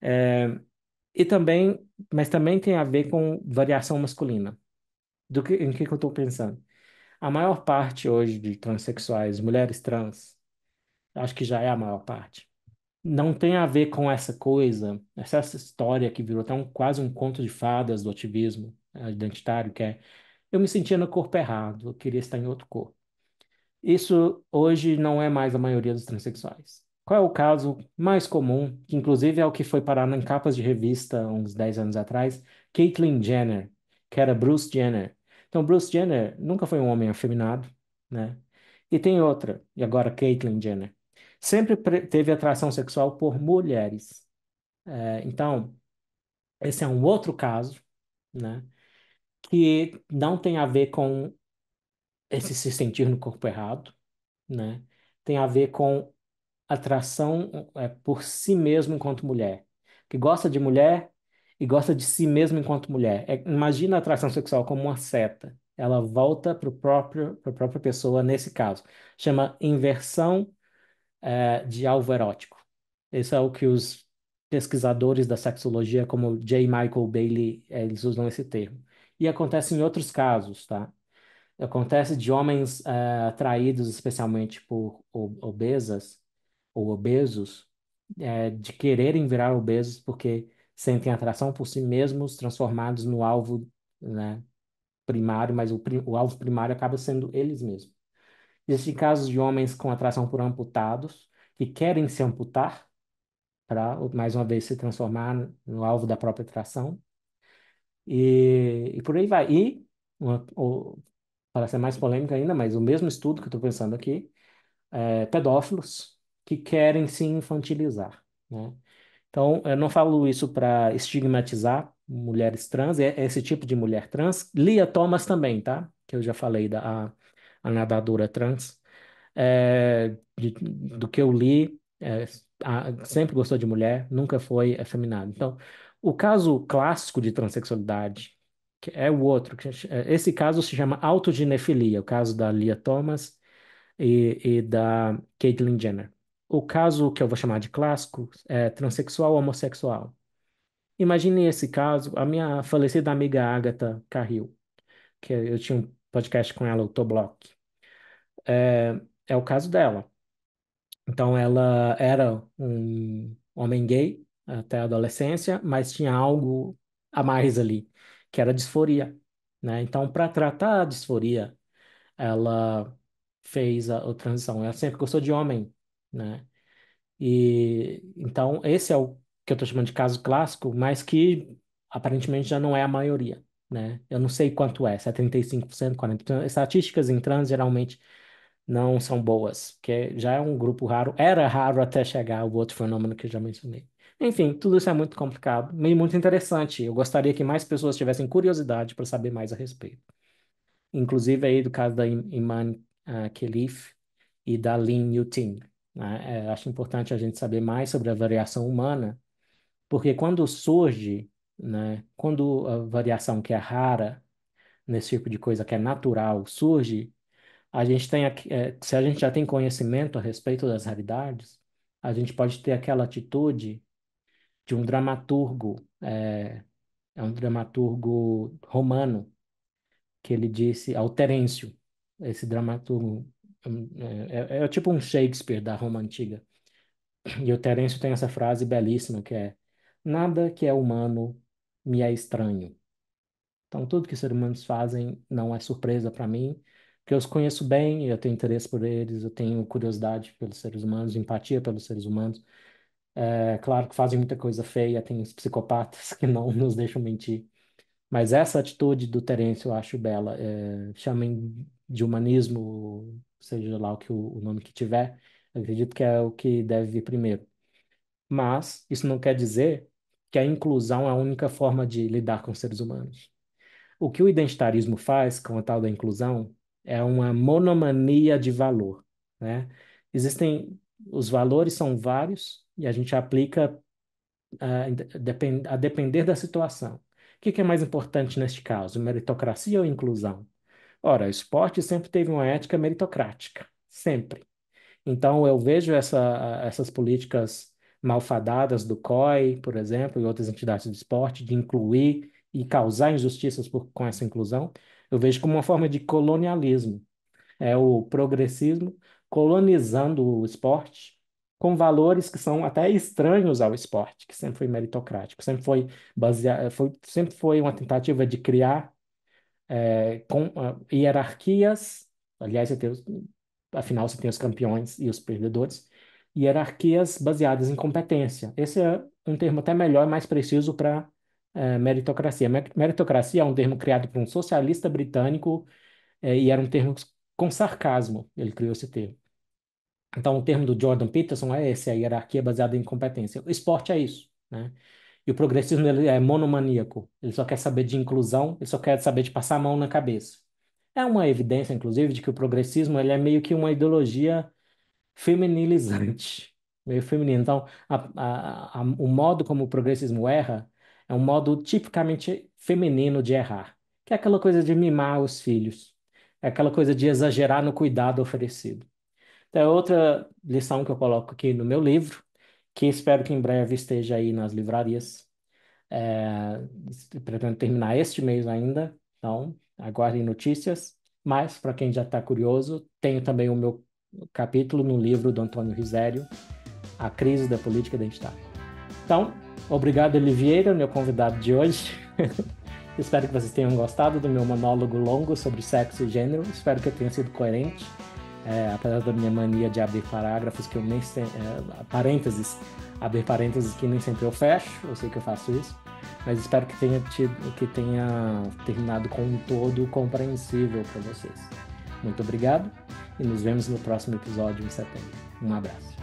É, e também, mas também tem a ver com variação masculina. Do que, em que, que eu estou pensando? A maior parte hoje de transexuais, mulheres trans, acho que já é a maior parte não tem a ver com essa coisa, essa história que virou até um, quase um conto de fadas do ativismo eh, identitário, que é eu me sentia no corpo errado, eu queria estar em outro corpo. Isso hoje não é mais a maioria dos transexuais. Qual é o caso mais comum, que inclusive é o que foi parar em capas de revista uns 10 anos atrás, Caitlyn Jenner, que era Bruce Jenner. Então, Bruce Jenner nunca foi um homem afeminado, né? E tem outra, e agora Caitlyn Jenner sempre teve atração sexual por mulheres. É, então, esse é um outro caso, né? Que não tem a ver com esse se sentir no corpo errado, né? Tem a ver com atração é, por si mesmo enquanto mulher. Que gosta de mulher e gosta de si mesmo enquanto mulher. É, imagina a atração sexual como uma seta. Ela volta para a própria pessoa nesse caso. Chama inversão é, de alvo erótico. Esse é o que os pesquisadores da sexologia, como J. Michael Bailey, é, eles usam esse termo. E acontece em outros casos, tá? Acontece de homens é, atraídos especialmente por obesas ou obesos, é, de quererem virar obesos porque sentem atração por si mesmos, transformados no alvo né, primário, mas o, o alvo primário acaba sendo eles mesmos. Existem casos de homens com atração por amputados, que querem se amputar, para, mais uma vez, se transformar no alvo da própria atração. E, e por aí vai. E, uma, ou, para ser mais polêmica ainda, mas o mesmo estudo que eu estou pensando aqui, é, pedófilos que querem se infantilizar. Né? Então, eu não falo isso para estigmatizar mulheres trans, é, é esse tipo de mulher trans. Lia Thomas também, tá? Que eu já falei da a nadadora trans. É, de, do que eu li, é, a, sempre gostou de mulher, nunca foi afeminado. Então, o caso clássico de transexualidade que é o outro. Que, é, esse caso se chama autoginefilia, o caso da Lia Thomas e, e da Caitlyn Jenner. O caso que eu vou chamar de clássico é transexual homossexual. Imagine esse caso, a minha falecida amiga Agatha Carril, que eu tinha um podcast com ela, o Toblock. É, é o caso dela. Então, ela era um homem gay até a adolescência, mas tinha algo a mais ali, que era a disforia. Né? Então, para tratar a disforia, ela fez a, a, transição. Ela sempre gostou de homem, né? E então esse é o que eu estou chamando de caso clássico, mas que aparentemente já não é a maioria né? Eu não sei quanto é, se é 35%, 40%. Estatísticas em trans geralmente não são boas, porque já é um grupo raro, era raro até chegar o outro fenômeno que eu já mencionei. Enfim, tudo isso é muito complicado e muito interessante. Eu gostaria que mais pessoas tivessem curiosidade para saber mais a respeito. Inclusive aí do caso da Iman uh, e da Lin Yuting. Né? É, acho importante a gente saber mais sobre a variação humana, porque quando surge né? Quando a variação que é rara, nesse tipo de coisa que é natural, surge, a gente tem, é, se a gente já tem conhecimento a respeito das raridades, a gente pode ter aquela atitude de um dramaturgo, é, é um dramaturgo romano, que ele disse ao Terêncio, esse dramaturgo, é, é, é tipo um Shakespeare da Roma Antiga. E o Terêncio tem essa frase belíssima que é: Nada que é humano me é estranho. Então, tudo que os seres humanos fazem não é surpresa para mim, porque eu os conheço bem, eu tenho interesse por eles, eu tenho curiosidade pelos seres humanos, empatia pelos seres humanos. É, claro que fazem muita coisa feia, tem os psicopatas que não nos deixam mentir. Mas essa atitude do Terence eu acho bela. É, chamem de humanismo, seja lá o, que, o nome que tiver, acredito que é o que deve vir primeiro. Mas isso não quer dizer que a inclusão é a única forma de lidar com seres humanos. O que o identitarismo faz com a tal da inclusão é uma monomania de valor, né? Existem os valores são vários e a gente aplica ah, a depender da situação. O que, é mais importante neste caso, meritocracia ou inclusão? Ora, o esporte sempre teve uma ética meritocrática, sempre. Então eu vejo essa, essas políticas malfadadas do COI, por exemplo, e outras entidades do esporte, de incluir e causar injustiças por, com essa inclusão, eu vejo como uma forma de colonialismo. É o progressismo colonizando o esporte com valores que são até estranhos ao esporte, que sempre foi meritocrático, sempre foi baseado, foi, sempre foi uma tentativa de criar é, com, uh, hierarquias. Aliás, você tem, afinal, você tem os campeões e os perdedores, hierarquias baseadas em competência. Esse é um termo até melhor e mais preciso para é, meritocracia. Meritocracia é um termo criado por um socialista britânico é, e era um termo com sarcasmo, ele criou esse termo. Então, o termo do Jordan Peterson é esse, a hierarquia baseada em competência. O esporte é isso, né? E o progressismo ele é monomaníaco. Ele só quer saber de inclusão, ele só quer saber de passar a mão na cabeça. É uma evidência, inclusive, de que o progressismo ele é meio que uma ideologia feminilizante, meio feminino. Então, a, a, a, o modo como o progressismo erra é um modo tipicamente feminino de errar, que é aquela coisa de mimar os filhos, é aquela coisa de exagerar no cuidado oferecido. Então, é outra lição que eu coloco aqui no meu livro, que espero que em breve esteja aí nas livrarias. É, pretendo terminar este mês ainda, então aguardem notícias. Mas, para quem já está curioso, tenho também o meu capítulo no livro do Antônio Risério, A Crise da Política Identitária. Então, obrigado, Oliveira, meu convidado de hoje. Espero que vocês tenham gostado do meu monólogo longo sobre sexo e gênero. Espero que eu tenha sido coerente, é, apesar da minha mania de abrir parágrafos que eu nem se... é, parênteses, abrir parênteses que nem sempre eu fecho. Eu sei que eu faço isso, mas espero que tenha tido, que tenha terminado com um todo compreensível para vocês. Muito obrigado e nos vemos no próximo episódio em setembro. Um abraço.